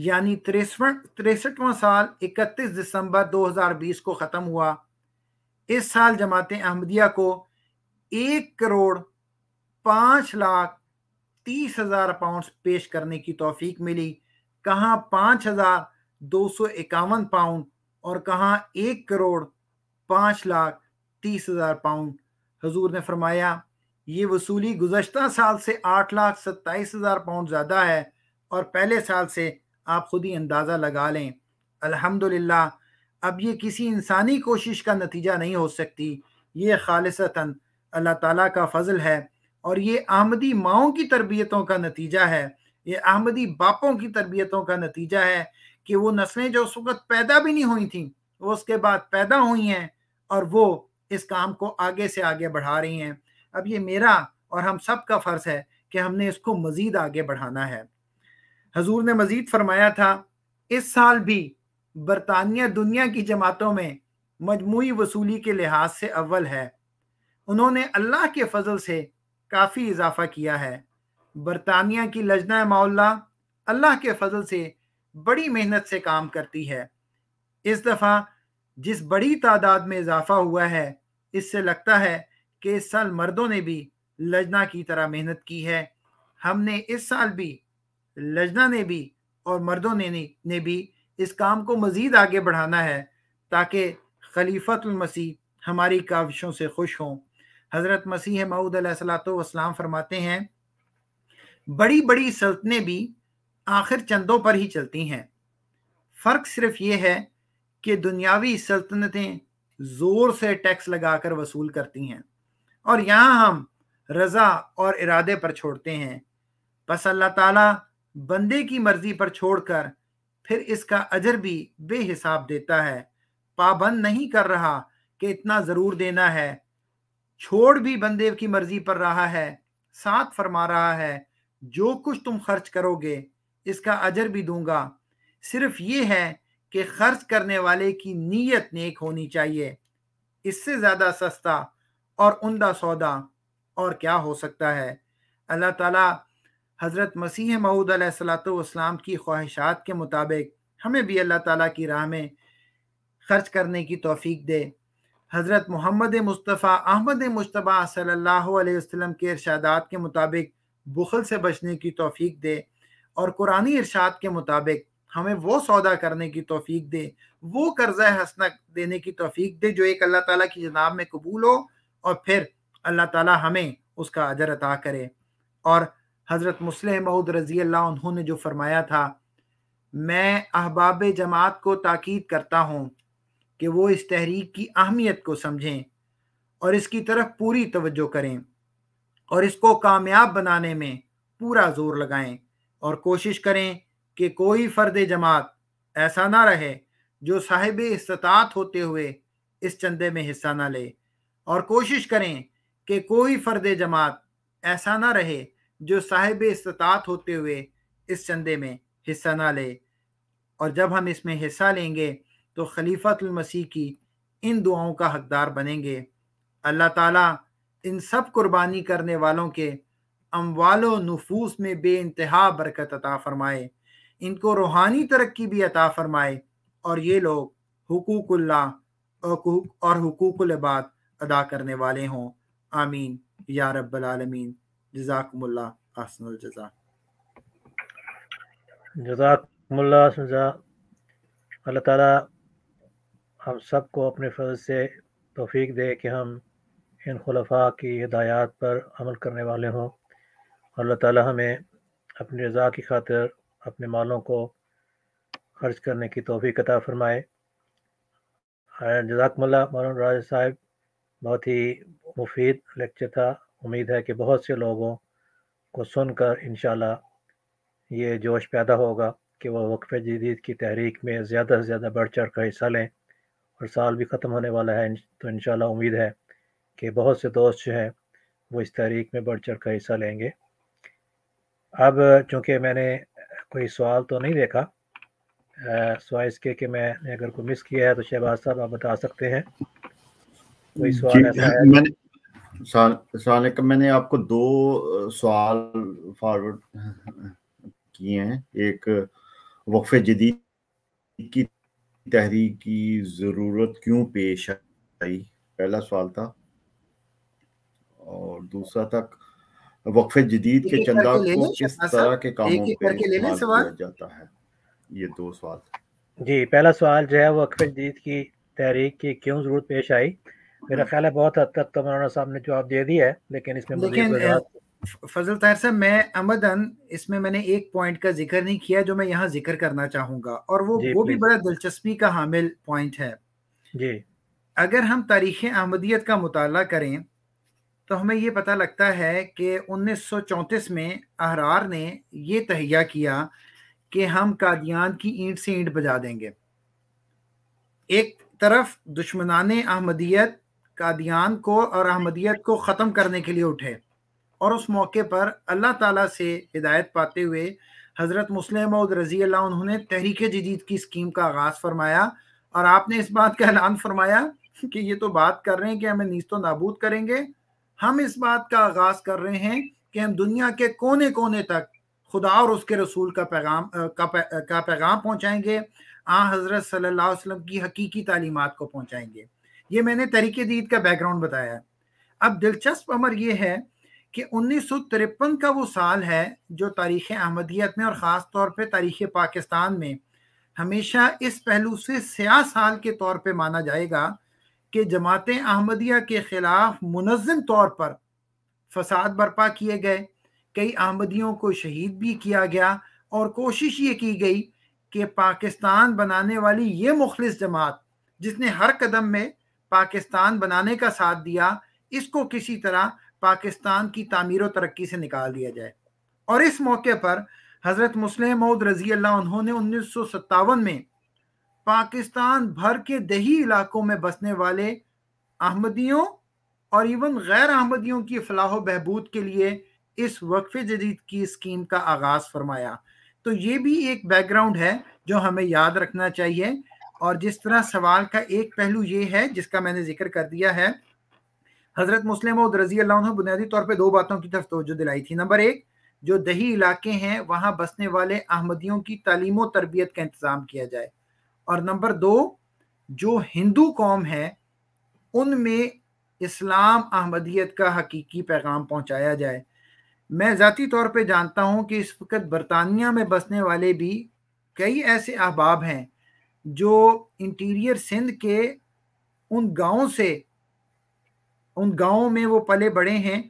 S4: यानी तिरसव तिरसठवा साल इकतीस दिसंबर 2020 को ख़त्म हुआ इस साल जमात अहमदिया को एक करोड़ पाँच लाख तीस हज़ार पाउंड पेश करने की तोफीक मिली कहाँ पाँच हज़ार दो सौ इक्यावन पाउंड और कहा एक करोड़ पांच लाख तीस हजार पाउंड हजूर ने फरमाया ये वसूली गुजशत साल से आठ लाख सत्ताईस हजार पाउंड ज़्यादा है और पहले साल से आप खुद ही अंदाज़ा लगा लें अल्हम्दुलिल्लाह अब ये किसी इंसानी कोशिश का नतीजा नहीं हो सकती ये खालसता अल्लाह ताला का फजल है और ये अहमदी माओ की तरबियतों का नतीजा है ये अहमदी बापों की तरबियतों का नतीजा है कि वो नस्लें जो उस वक्त पैदा भी नहीं हुई थी वो उसके बाद पैदा हुई हैं और वो इस काम को आगे से आगे बढ़ा रही हैं अब ये मेरा और हम सब का फ़र्ज़ है कि हमने इसको मज़ीद आगे बढ़ाना है हजूर ने मज़ीद फरमाया था इस साल भी बरतानिया दुनिया की जमातों में मजमू वसूली के लिहाज से अव्वल है उन्होंने अल्लाह के फजल से काफ़ी इजाफा किया है बरतानिया की लजना मौला अल्लाह के फजल से बड़ी मेहनत से काम करती है इस दफ़ा जिस बड़ी तादाद में इजाफा हुआ है इससे लगता है कि इस साल मर्दों ने भी लजना की तरह मेहनत की है हमने इस साल भी लजना ने भी और मर्दों ने ने भी इस काम को मज़ीद आगे बढ़ाना है ताकि मसीह हमारी काविशों से खुश हों हज़रत मसीह मऊद सलात फरमाते हैं बड़ी बड़ी सल्तनें भी आखिर चंदों पर ही चलती हैं फर्क सिर्फ ये है कि दुनियावी सल्तनतें ज़ोर से टैक्स लगाकर वसूल करती हैं और यहाँ हम रज़ा और इरादे पर छोड़ते हैं बस अल्लाह ताला बंदे की मर्ज़ी पर छोड़कर फिर इसका अजर भी बेहिसाब देता है पाबंद नहीं कर रहा कि इतना ज़रूर देना है छोड़ भी बंदे की मर्ज़ी पर रहा है साथ फरमा रहा है जो कुछ तुम खर्च करोगे इसका अजर भी दूंगा सिर्फ ये है कि खर्च करने वाले की नीयत नेक होनी चाहिए इससे ज़्यादा सस्ता और उमदा सौदा और क्या हो सकता है अल्लाह ताला हज़रत मसीह महूद सलाम की ख्वाहिशात के मुताबिक हमें भी अल्लाह ताला की राह में खर्च करने की तोफीक दे हज़रत मोहम्मद मुस्तफ़ा अहमद मुशतबा सल्लल्लाहु अलैहि वसल्लम के इरशादात के मुताबिक बुखल से बचने की तोफ़ी दे और कुरानी इरशाद के मुताबिक हमें वो सौदा करने की तोफीक दे वो कर्जा हसना देने की तोफीक दे जो एक अल्लाह ताला की जनाब में कबूल हो और फिर अल्लाह ताला हमें उसका अजर अता करे और हज़रत मुस्लिम महूद रजी अल्लाह उन्होंने जो फरमाया था मैं अहबाब जमात को ताकीद करता हूँ कि वो इस तहरीक की अहमियत को समझें और इसकी तरफ पूरी तवज्जो करें और इसको कामयाब बनाने में पूरा जोर लगाएं और कोशिश करें कि कोई फर्द जमात ऐसा ना रहे जो साहिब इस्तात होते हुए इस चंदे में हिस्सा ना ले और कोशिश करें कि कोई फर्द जमात ऐसा ना रहे जो साहिब इस्तात होते हुए इस चंदे में हिस्सा ना ले और जब हम इसमें हिस्सा लेंगे तो खलीफतमसीह की इन दुआओं का हकदार बनेंगे अल्लाह ताला इन सब कुर्बानी करने वालों के अमवाल नफूस में बे इंतहा बरकत अता फ़रमाए इनको रूहानी तरक्की भी अता फ़रमाए और ये लोग हकूकल्ला और हकूकबाद अदा करने वाले हों आमीन या रबालमीन जजाकमल्ला आसन जजा
S1: जजाकमल्ला अल्लाह ताला हम सबको अपने फजल से तोफ़ी दे कि हम इन खलफा की हदायात पर अमल करने वाले हों अल्लाह ताला हमें अपनी रज़ा की खातिर अपने मालों को खर्च करने की तोफ़ी कता फ़रमाए जजाकमल्ला मौलाना राज साहब बहुत ही मुफीद लेक्चर था उम्मीद है कि बहुत से लोगों को सुनकर इन ये जोश पैदा होगा कि वह वक्फ़ जदीद की तहरीक में ज़्यादा से ज़्यादा बढ़ चढ़ कर हिस्सा लें और साल भी ख़त्म होने वाला है तो इन उम्मीद है कि बहुत से दोस्त जो हैं वो इस तहरीक में बढ़ चढ़ कर हिस्सा लेंगे अब चूंकि मैंने कोई सवाल तो नहीं देखा सवाल इसके कि मैंने अगर कोई मिस किया है तो शहबाज साहब आप बता सकते हैं कोई सवाल ऐसा है मैंने सवाल
S4: मैंने आपको दो सवाल फॉरवर्ड किए हैं एक वक्फ जदीद की तहरीक की ज़रूरत क्यों पेश आई पहला सवाल था और दूसरा था वक्फे जदीद के चंदा को किस हाँ तरह के कामों पे इस्तेमाल किया जाता है ये दो सवाल
S1: जी पहला सवाल जो है वक्फ जदीद की तहरीक की क्यों जरूरत पेश आई मेरा हाँ। ख्याल है बहुत हद तक तो मौलाना साहब ने जवाब दे दिया है लेकिन इसमें लेकिन
S4: फजल ताहिर साहब मैं अमदन इसमें मैंने एक पॉइंट का जिक्र नहीं किया जो मैं यहाँ जिक्र करना चाहूंगा और वो वो भी बड़ा दिलचस्पी का हामिल पॉइंट है जी अगर हम तारीख अहमदियत का मुताला करें तो हमें ये पता लगता है कि 1934 में अहरार ने ये तहिया किया कि हम कादियान की ईंट से ईंट बजा देंगे एक तरफ दुश्मनान अहमदियत कादियान को और अहमदियत को ख़त्म करने के लिए उठे और उस मौके पर अल्लाह ताला से हिदायत पाते हुए हज़रत मुस्लिम रज़ी अल्लाह उन्होंने तहरीक जदीद की स्कीम का आगाज़ फरमाया और आपने इस बात का ऐलान फरमाया कि ये तो बात कर रहे हैं कि हमें नीस्त नाबूद करेंगे हम इस बात का आगाज कर रहे हैं कि हम दुनिया के कोने कोने तक खुदा और उसके रसूल का पैगाम का पैगाम पहुँचाएंगे आ हज़रत अलैहि वसल्लम की हकीकी तालीमत को पहुँचाएंगे ये मैंने तरीक दीद का बैकग्राउंड बताया है अब दिलचस्प अमर यह है कि उन्नीस सौ तिरपन का वो साल है जो तारीख अहमदियत में और ख़ास तौर पर तारीख पाकिस्तान में हमेशा इस पहलू से सयाह साल के तौर पर माना जाएगा कि जमात अहमदिया के ख़िलाफ़ मुनम तौर पर फसाद बर्पा किए गए कई अहमदियों को शहीद भी किया गया और कोशिश ये की गई कि पाकिस्तान बनाने वाली ये मुखलिस जमात जिसने हर कदम में पाकिस्तान बनाने का साथ दिया इसको किसी तरह पाकिस्तान की तमीर तरक्की से निकाल दिया जाए और इस मौके पर हज़रत मुस्लिम मऊद रज़ी अल्लाह उन्होंने उन्नीस सौ सत्तावन में पाकिस्तान भर के दही इलाकों में बसने वाले अहमदियों और इवन गैर अहमदियों की फलाह बहबूद के लिए इस वक्फ जदीद की स्कीम का आगाज फरमाया तो ये भी एक बैकग्राउंड है जो हमें याद रखना चाहिए और जिस तरह सवाल का एक पहलू ये है जिसका मैंने जिक्र कर दिया है हजरत मुस्लिम रजी अल्लाह बुनियादी तौर पर दो बातों की तरफ तोजो दिलाई थी नंबर एक जो दही इलाके हैं वहां बसने वाले अहमदियों की तालीम तरबियत का इंतज़ाम किया जाए और नंबर दो जो हिंदू कौम है उनमें इस्लाम अहमदियत का हकीकी पैगाम पहुंचाया जाए मैं ज़ाती तौर पे जानता हूं कि इस वक्त बरतानिया में बसने वाले भी कई ऐसे अहबाब हैं जो इंटीरियर सिंध के उन गाँव से उन गाँव में वो पले बड़े हैं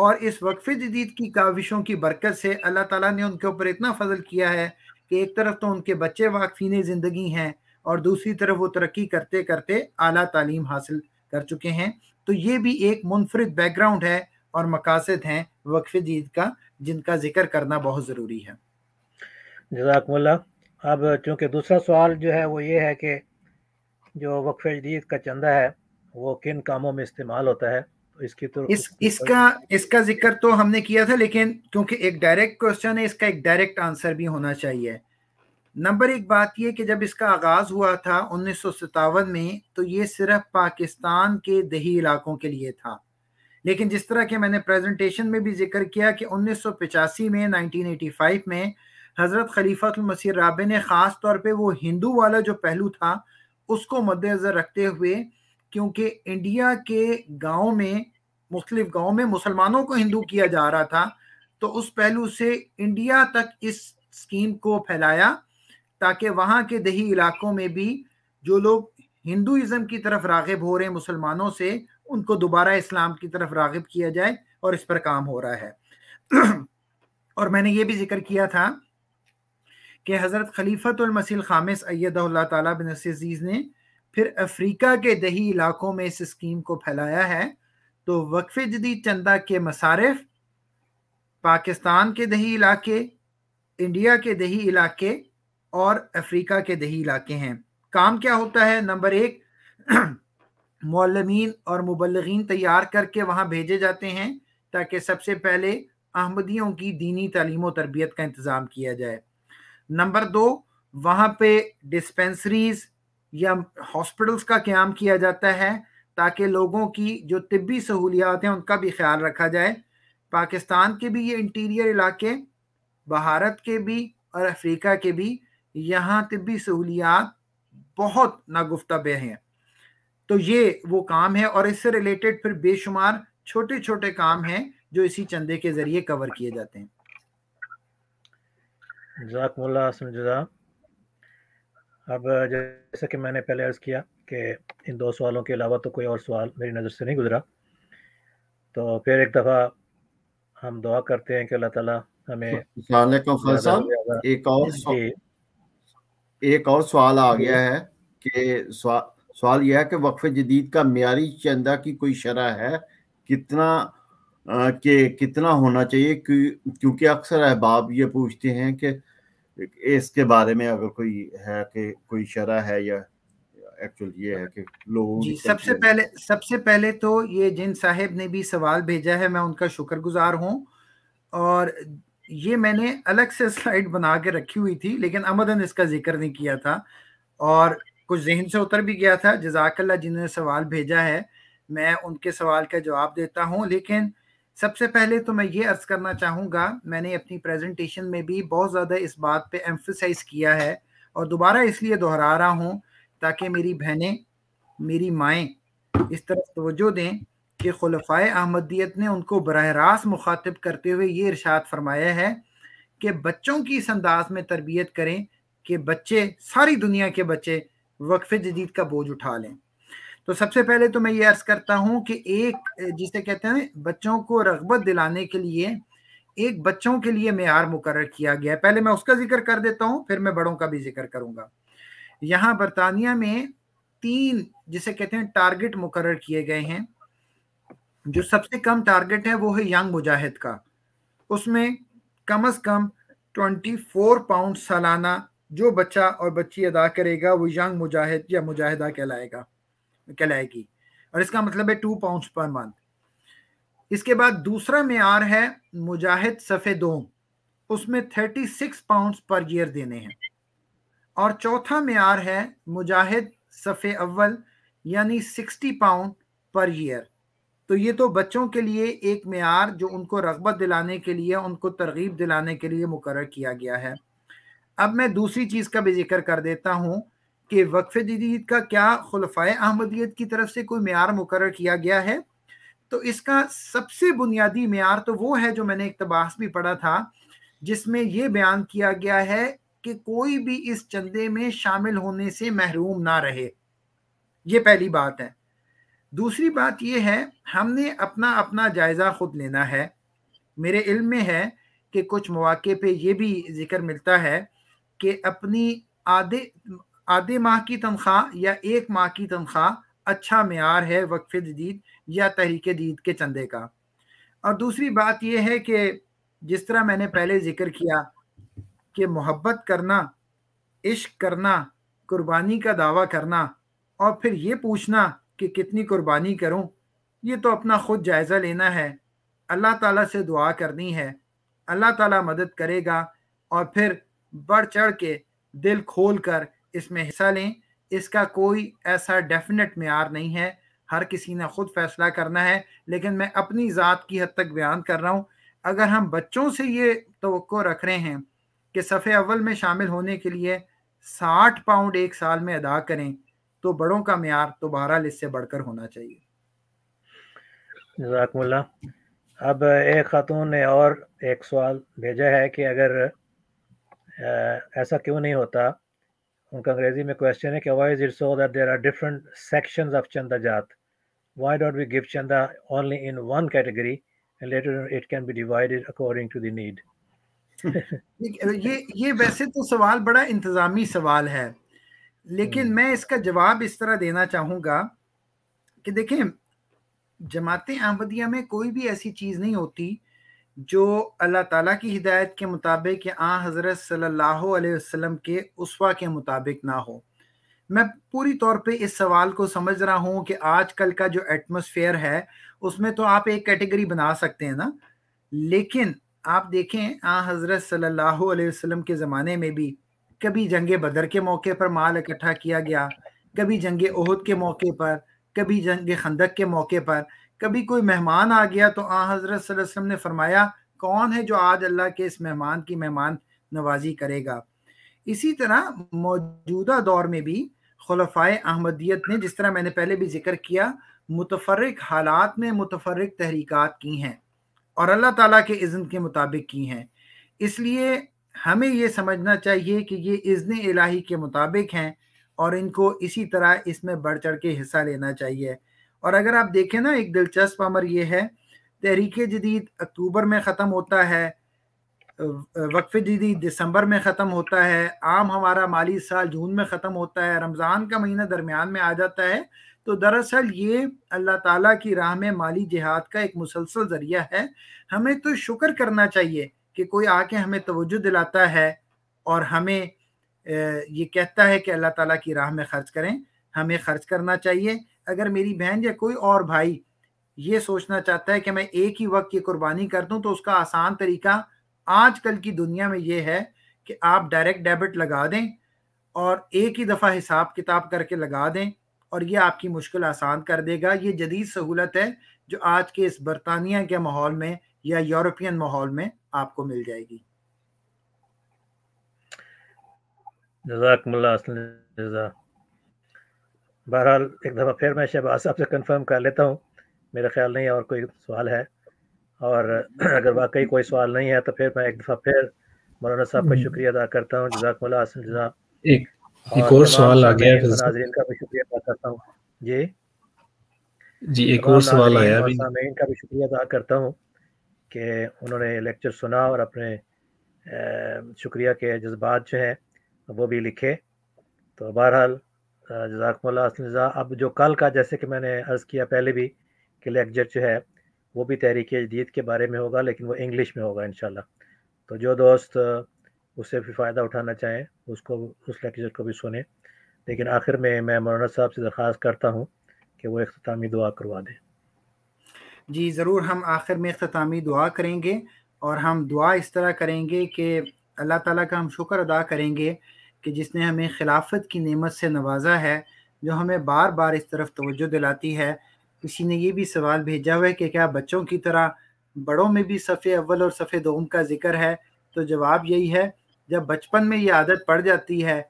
S4: और इस वक्फ जदीद की काविशों की बरकत से अल्लाह ताला ने उनके ऊपर इतना फजल किया है कि एक तरफ तो उनके बच्चे वाकफीन ज़िंदगी हैं और दूसरी तरफ वो तरक्की करते करते अला तालीम हासिल कर चुके हैं तो ये भी एक मुनफरद बैकग्राउंड है और मकासद हैं वक्फ जीत का जिनका जिक्र करना बहुत ज़रूरी है
S1: जजाकमल्ला अब चूँकि दूसरा सवाल जो है वो ये है कि जो वक्फ जदीद का चंदा है वो किन कामों में इस्तेमाल होता है इसकी तो इस तो इसका
S4: इसका जिक्र तो हमने किया था लेकिन क्योंकि एक डायरेक्ट क्वेश्चन है इसका एक डायरेक्ट आंसर भी होना चाहिए नंबर एक बात यह कि जब इसका आगाज हुआ था उन्नीस में तो ये सिर्फ पाकिस्तान के दही इलाकों के लिए था लेकिन जिस तरह के मैंने प्रेजेंटेशन में भी जिक्र किया कि उन्नीस में 1985 में हज़रत खलीफा खलीफातमसी राबे ने ख़ास तौर पे वो हिंदू वाला जो पहलू था उसको मद्देनज़र रखते हुए क्योंकि इंडिया के गाँव में मुख्तलिफ गाँव में मुसलमानों को हिंदू किया जा रहा था तो उस पहलू से इंडिया तक इस स्कीम को फैलाया ताकि वहाँ के दही इलाकों में भी जो लोग हिंदुज़म की तरफ रागब हो रहे हैं मुसलमानों से उनको दोबारा इस्लाम की तरफ रागब किया जाए और इस पर काम हो रहा है और मैंने ये भी जिक्र किया था कि हज़रत खलीफतमसी खामिस अयद तजीज़ ने फिर अफ्रीका के दही इलाकों में इस स्कीम को फैलाया है तो वक्फे जदी चंदा के मसारफ पाकिस्तान के दही इलाके इंडिया के दही इलाके और अफ्रीका के दही इलाके हैं काम क्या होता है नंबर एक मौलमीन और मुबलगिन तैयार करके वहाँ भेजे जाते हैं ताकि सबसे पहले अहमदियों की दीनी तलीम तरबियत का इंतज़ाम किया जाए नंबर दो वहाँ पे डिस्पेंसरीज या हॉस्पिटल्स का क्याम किया जाता है ताकि लोगों की जो तिबी सहूलियात हैं उनका भी ख्याल रखा जाए पाकिस्तान के भी ये इंटीरियर इलाके भारत के भी और अफ्रीका के भी यहाँ तिबी सहूलियात बहुत नागुफ्ता हैं तो ये वो काम है और इससे रिलेटेड फिर बेशुमार छोटे छोटे काम हैं
S1: जो इसी चंदे के जरिए कवर किए जाते हैं अब जैसा कि मैंने पहले अर्ज़ किया कि इन दो सवालों के अलावा तो कोई और सवाल मेरी नज़र से नहीं गुजरा तो फिर एक दफ़ा हम दुआ करते हैं कि अल्लाह ताला हमें एक और
S4: एक और सवाल आ गया है कि सवाल यह है कि वक्फ जदीद का म्यारी चंदा की कोई शरह है कितना के
S1: कितना होना चाहिए क्योंकि अक्सर अहबाब ये पूछते हैं कि इसके बारे में अगर कोई है कि कोई शरा है या एक्चुअल ये है कि जी सबसे
S4: पहले सबसे पहले तो ये जिन साहब ने भी सवाल भेजा है मैं उनका शुक्रगुजार हूँ और ये मैंने अलग से स्लाइड बना के रखी हुई थी लेकिन अमदन इसका जिक्र नहीं किया था और कुछ जहन से उतर भी गया था जजाकल्ला जिन्होंने सवाल भेजा है मैं उनके सवाल का जवाब देता हूँ लेकिन सबसे पहले तो मैं ये अर्ज करना चाहूँगा मैंने अपनी प्रेजेंटेशन में भी बहुत ज़्यादा इस बात पे एम्फिसाइज किया है और दोबारा इसलिए दोहरा रहा हूँ ताकि मेरी बहनें मेरी माएँ इस तरफ तोज्जो दें कि खुलफाए अहमदियत ने उनको बरह रास्त मुखातब करते हुए ये इरशाद फरमाया है कि बच्चों की इस अंदाज में तरबियत करें कि बच्चे सारी दुनिया के बच्चे वक्फ जदीद का बोझ उठा लें तो सबसे पहले तो मैं ये अर्ज करता हूँ कि एक जिसे कहते हैं बच्चों को रगबत दिलाने के लिए एक बच्चों के लिए मैार मुकर किया गया है पहले मैं उसका जिक्र कर देता हूँ फिर मैं बड़ों का भी जिक्र करूँगा यहाँ बरतानिया में तीन जिसे कहते हैं टारगेट मुकर किए गए हैं जो सबसे कम टारगेट है वो है यंग मुजाहिद का उसमें कम अज कम ट्वेंटी फोर पाउंड सालाना जो बच्चा और बच्ची अदा करेगा वो यंग मुजाहिद या मुजाहिदा कहलाएगा कहलाएगी और इसका मतलब है टू पाउंड पर मंथ इसके बाद दूसरा मैार है मुजाहिद सफ़ेदोम उसमें thirty six pound per year देने हैं और चौथा मैार है मुजाहिद सफ़े अव्वल यानी सिक्सटी पाउंड पर ईयर तो ये तो बच्चों के लिए एक मैार जो उनको रगबत दिलाने के लिए उनको तरगीब दिलाने के लिए मुकर किया गया है अब मैं दूसरी चीज़ का भी जिक्र कर देता हूँ कि वक्फ जदीद का क्या खुलफाय अहमदियत की तरफ से कोई मैार मुकर किया गया है तो इसका सबसे बुनियादी मैार तो वो है जो मैंने इकतबास भी पढ़ा था जिसमें यह बयान किया गया है कि कोई भी इस चंदे में शामिल होने से महरूम ना रहे ये पहली बात है दूसरी बात यह है हमने अपना अपना जायज़ा ख़ुद लेना है मेरे इल्म में है कि कुछ मौाक़े पे यह भी ज़िक्र मिलता है कि अपनी आधे आधे माह की तनख्वाह या एक माह की तनख्वाह अच्छा मैार है वक्फ जदीद या तहरीक दीद के चंदे का और दूसरी बात यह है कि जिस तरह मैंने पहले जिक्र किया कि मोहब्बत करना इश्क करना कुर्बानी का दावा करना और फिर ये पूछना कि कितनी कुर्बानी करूं ये तो अपना खुद जायज़ा लेना है अल्लाह ताला से दुआ करनी है अल्लाह ताला मदद करेगा और फिर बढ़ चढ़ के दिल खोल कर इसमें हिस्सा लें इसका कोई ऐसा डेफिनेट मैार नहीं है हर किसी ने खुद फैसला करना है लेकिन मैं अपनी ज़ात की हद तक बयान कर रहा हूँ अगर हम बच्चों से ये तो रख रहे हैं कि सफ़े अव्वल में शामिल होने के लिए साठ पाउंड एक साल में अदा करें तो बड़ों का मैार तो बहरहाल इससे बढ़कर होना चाहिए
S1: जजाकमल्ला अब एक खातून ने और एक सवाल भेजा है कि अगर ऐसा क्यों नहीं होता उनका अंग्रेजी में क्वेश्चन है कि why is it so that there are different section of चंदा जात वाई डोंट वी गिव चंदा only in one category and later it can be divided according to the need
S4: ये ये वैसे तो सवाल बड़ा इंतज़ामी सवाल है लेकिन हम्म। मैं इसका जवाब इस तरह देना चाहूँगा कि देखें जमात अहमदिया में कोई भी ऐसी चीज़ नहीं होती जो अल्लाह ताला की हिदायत के मुताबिक या आ हज़रत सल्लल्लाहु अलैहि वसल्लम के उसवा के मुताबिक ना हो मैं पूरी तौर पे इस सवाल को समझ रहा हूँ कि आजकल का जो एटमोसफेयर है उसमें तो आप एक कैटेगरी बना सकते हैं ना लेकिन आप देखें आ हज़रत सल्लल्लाहु अलैहि वसल्लम के ज़माने में भी कभी जंग बदर के मौके पर माल इकट्ठा किया गया कभी जंग ओहद के मौके पर कभी जंग खंदक के मौके पर कभी कोई मेहमान आ गया तो आ हजरत वसल्लम ने फरमाया कौन है जो आज अल्लाह के इस मेहमान की मेहमान नवाजी करेगा इसी तरह मौजूदा दौर में भी खलफाए अहमदियत ने जिस तरह मैंने पहले भी जिक्र किया मुतफरक हालात में मुतफरक तहरीक की हैं और अल्लाह ताला के इज़न के मुताबिक की हैं इसलिए हमें ये समझना चाहिए कि ये इज़न इलाही के मुताबिक हैं और इनको इसी तरह इसमें बढ़ चढ़ के हिस्सा लेना चाहिए और अगर आप देखें ना एक दिलचस्प अमर ये है तहरीक जदीद अक्टूबर में ख़त्म होता है वक्फ जदीद दिसंबर में ख़त्म होता है आम हमारा माली साल जून में ख़त्म होता है रमज़ान का महीना दरमियान में आ जाता है तो दरअसल ये अल्लाह ताला की राह में माली जिहाद का एक मुसलसल ज़रिया है हमें तो शुक्र करना चाहिए कि कोई आके हमें तोज्जो दिलाता है और हमें ये कहता है कि अल्लाह ताला की राह में ख़र्च करें हमें ख़र्च करना चाहिए अगर मेरी बहन या कोई और भाई ये सोचना चाहता है कि मैं एक ही वक्त की कुर्बानी कर दूं तो उसका आसान तरीका आजकल की दुनिया में ये है कि आप डायरेक्ट डेबिट लगा दें और एक ही दफ़ा हिसाब किताब करके लगा दें और ये आपकी मुश्किल आसान कर देगा ये जदीद सहूलत है जो आज के इस बरतानिया के माहौल में या यूरोपियन माहौल में आपको मिल जाएगी
S1: जजाकमल्ला बहरहाल एक दफ़ा फिर मैं शहबाज साहब से कंफर्म कर लेता हूँ मेरा ख्याल नहीं और कोई सवाल है और अगर वाकई कोई सवाल नहीं है तो फिर मैं एक दफ़ा फिर मौलाना साहब का हम्म। शुक्रिया अदा करता हूँ मौला हसन जनाब एक एक और सवाल आ गया नाजरीन का भी शुक्रिया अदा करता हूँ जी जी एक और सवाल आया अभी सामीन का भी शुक्रिया अदा करता हूँ कि उन्होंने लेक्चर सुना और अपने शुक्रिया के जज्बात जो हैं वो भी लिखे तो बहरहाल जजाकमल्लाजा अब जो कल का जैसे कि मैंने अर्ज़ किया पहले भी कि लेक्चर जो है वो भी तहरीक जदीद के बारे में होगा लेकिन वो इंग्लिश में होगा इन तो जो दोस्त उससे भी फ़ायदा उठाना चाहें उसको उस लेक्चर को भी सुने लेकिन आखिर में मैं मौलाना साहब से दरख्वास्त करता हूँ कि वो अख्तामी दुआ करवा दें जी ज़रूर हम आखिर में अख्तामी दुआ
S4: करेंगे और हम दुआ इस तरह करेंगे कि अल्लाह ताला का हम शुक्र अदा करेंगे कि जिसने हमें खिलाफत की नेमत से नवाजा है जो हमें बार बार इस तरफ तोज्जो दिलाती है किसी ने ये भी सवाल भेजा हुआ है कि क्या बच्चों की तरह बड़ों में भी सफ़े अव्वल और सफ़े दोम का जिक्र है तो जवाब यही है जब बचपन में ये आदत पड़ जाती है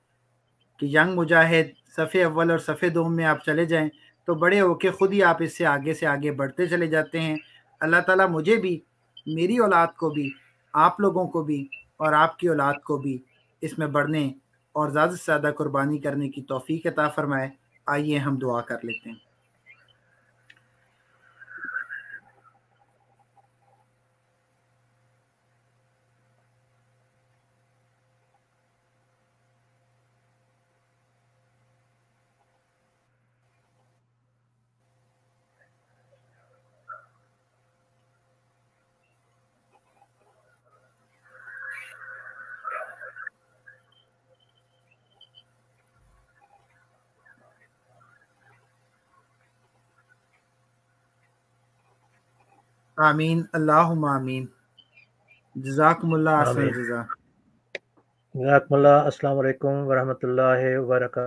S4: कि यंग मुजाहिद सफ़े अव्वल और सफ़े दोम में आप चले जाएं तो बड़े होके ख़ुद ही आप इससे आगे से आगे बढ़ते चले जाते हैं अल्लाह ताला मुझे भी मेरी औलाद को भी आप लोगों को भी और आपकी औलाद को भी इसमें बढ़ने और ज़्यादा से ज़्यादा कुर्बानी करने की तोफ़ी अता फ़रमाए आइए हम दुआ कर लेते हैं आमीन अल्लाहुम आमीन जजाकमुल्ला आमीन।
S1: जजा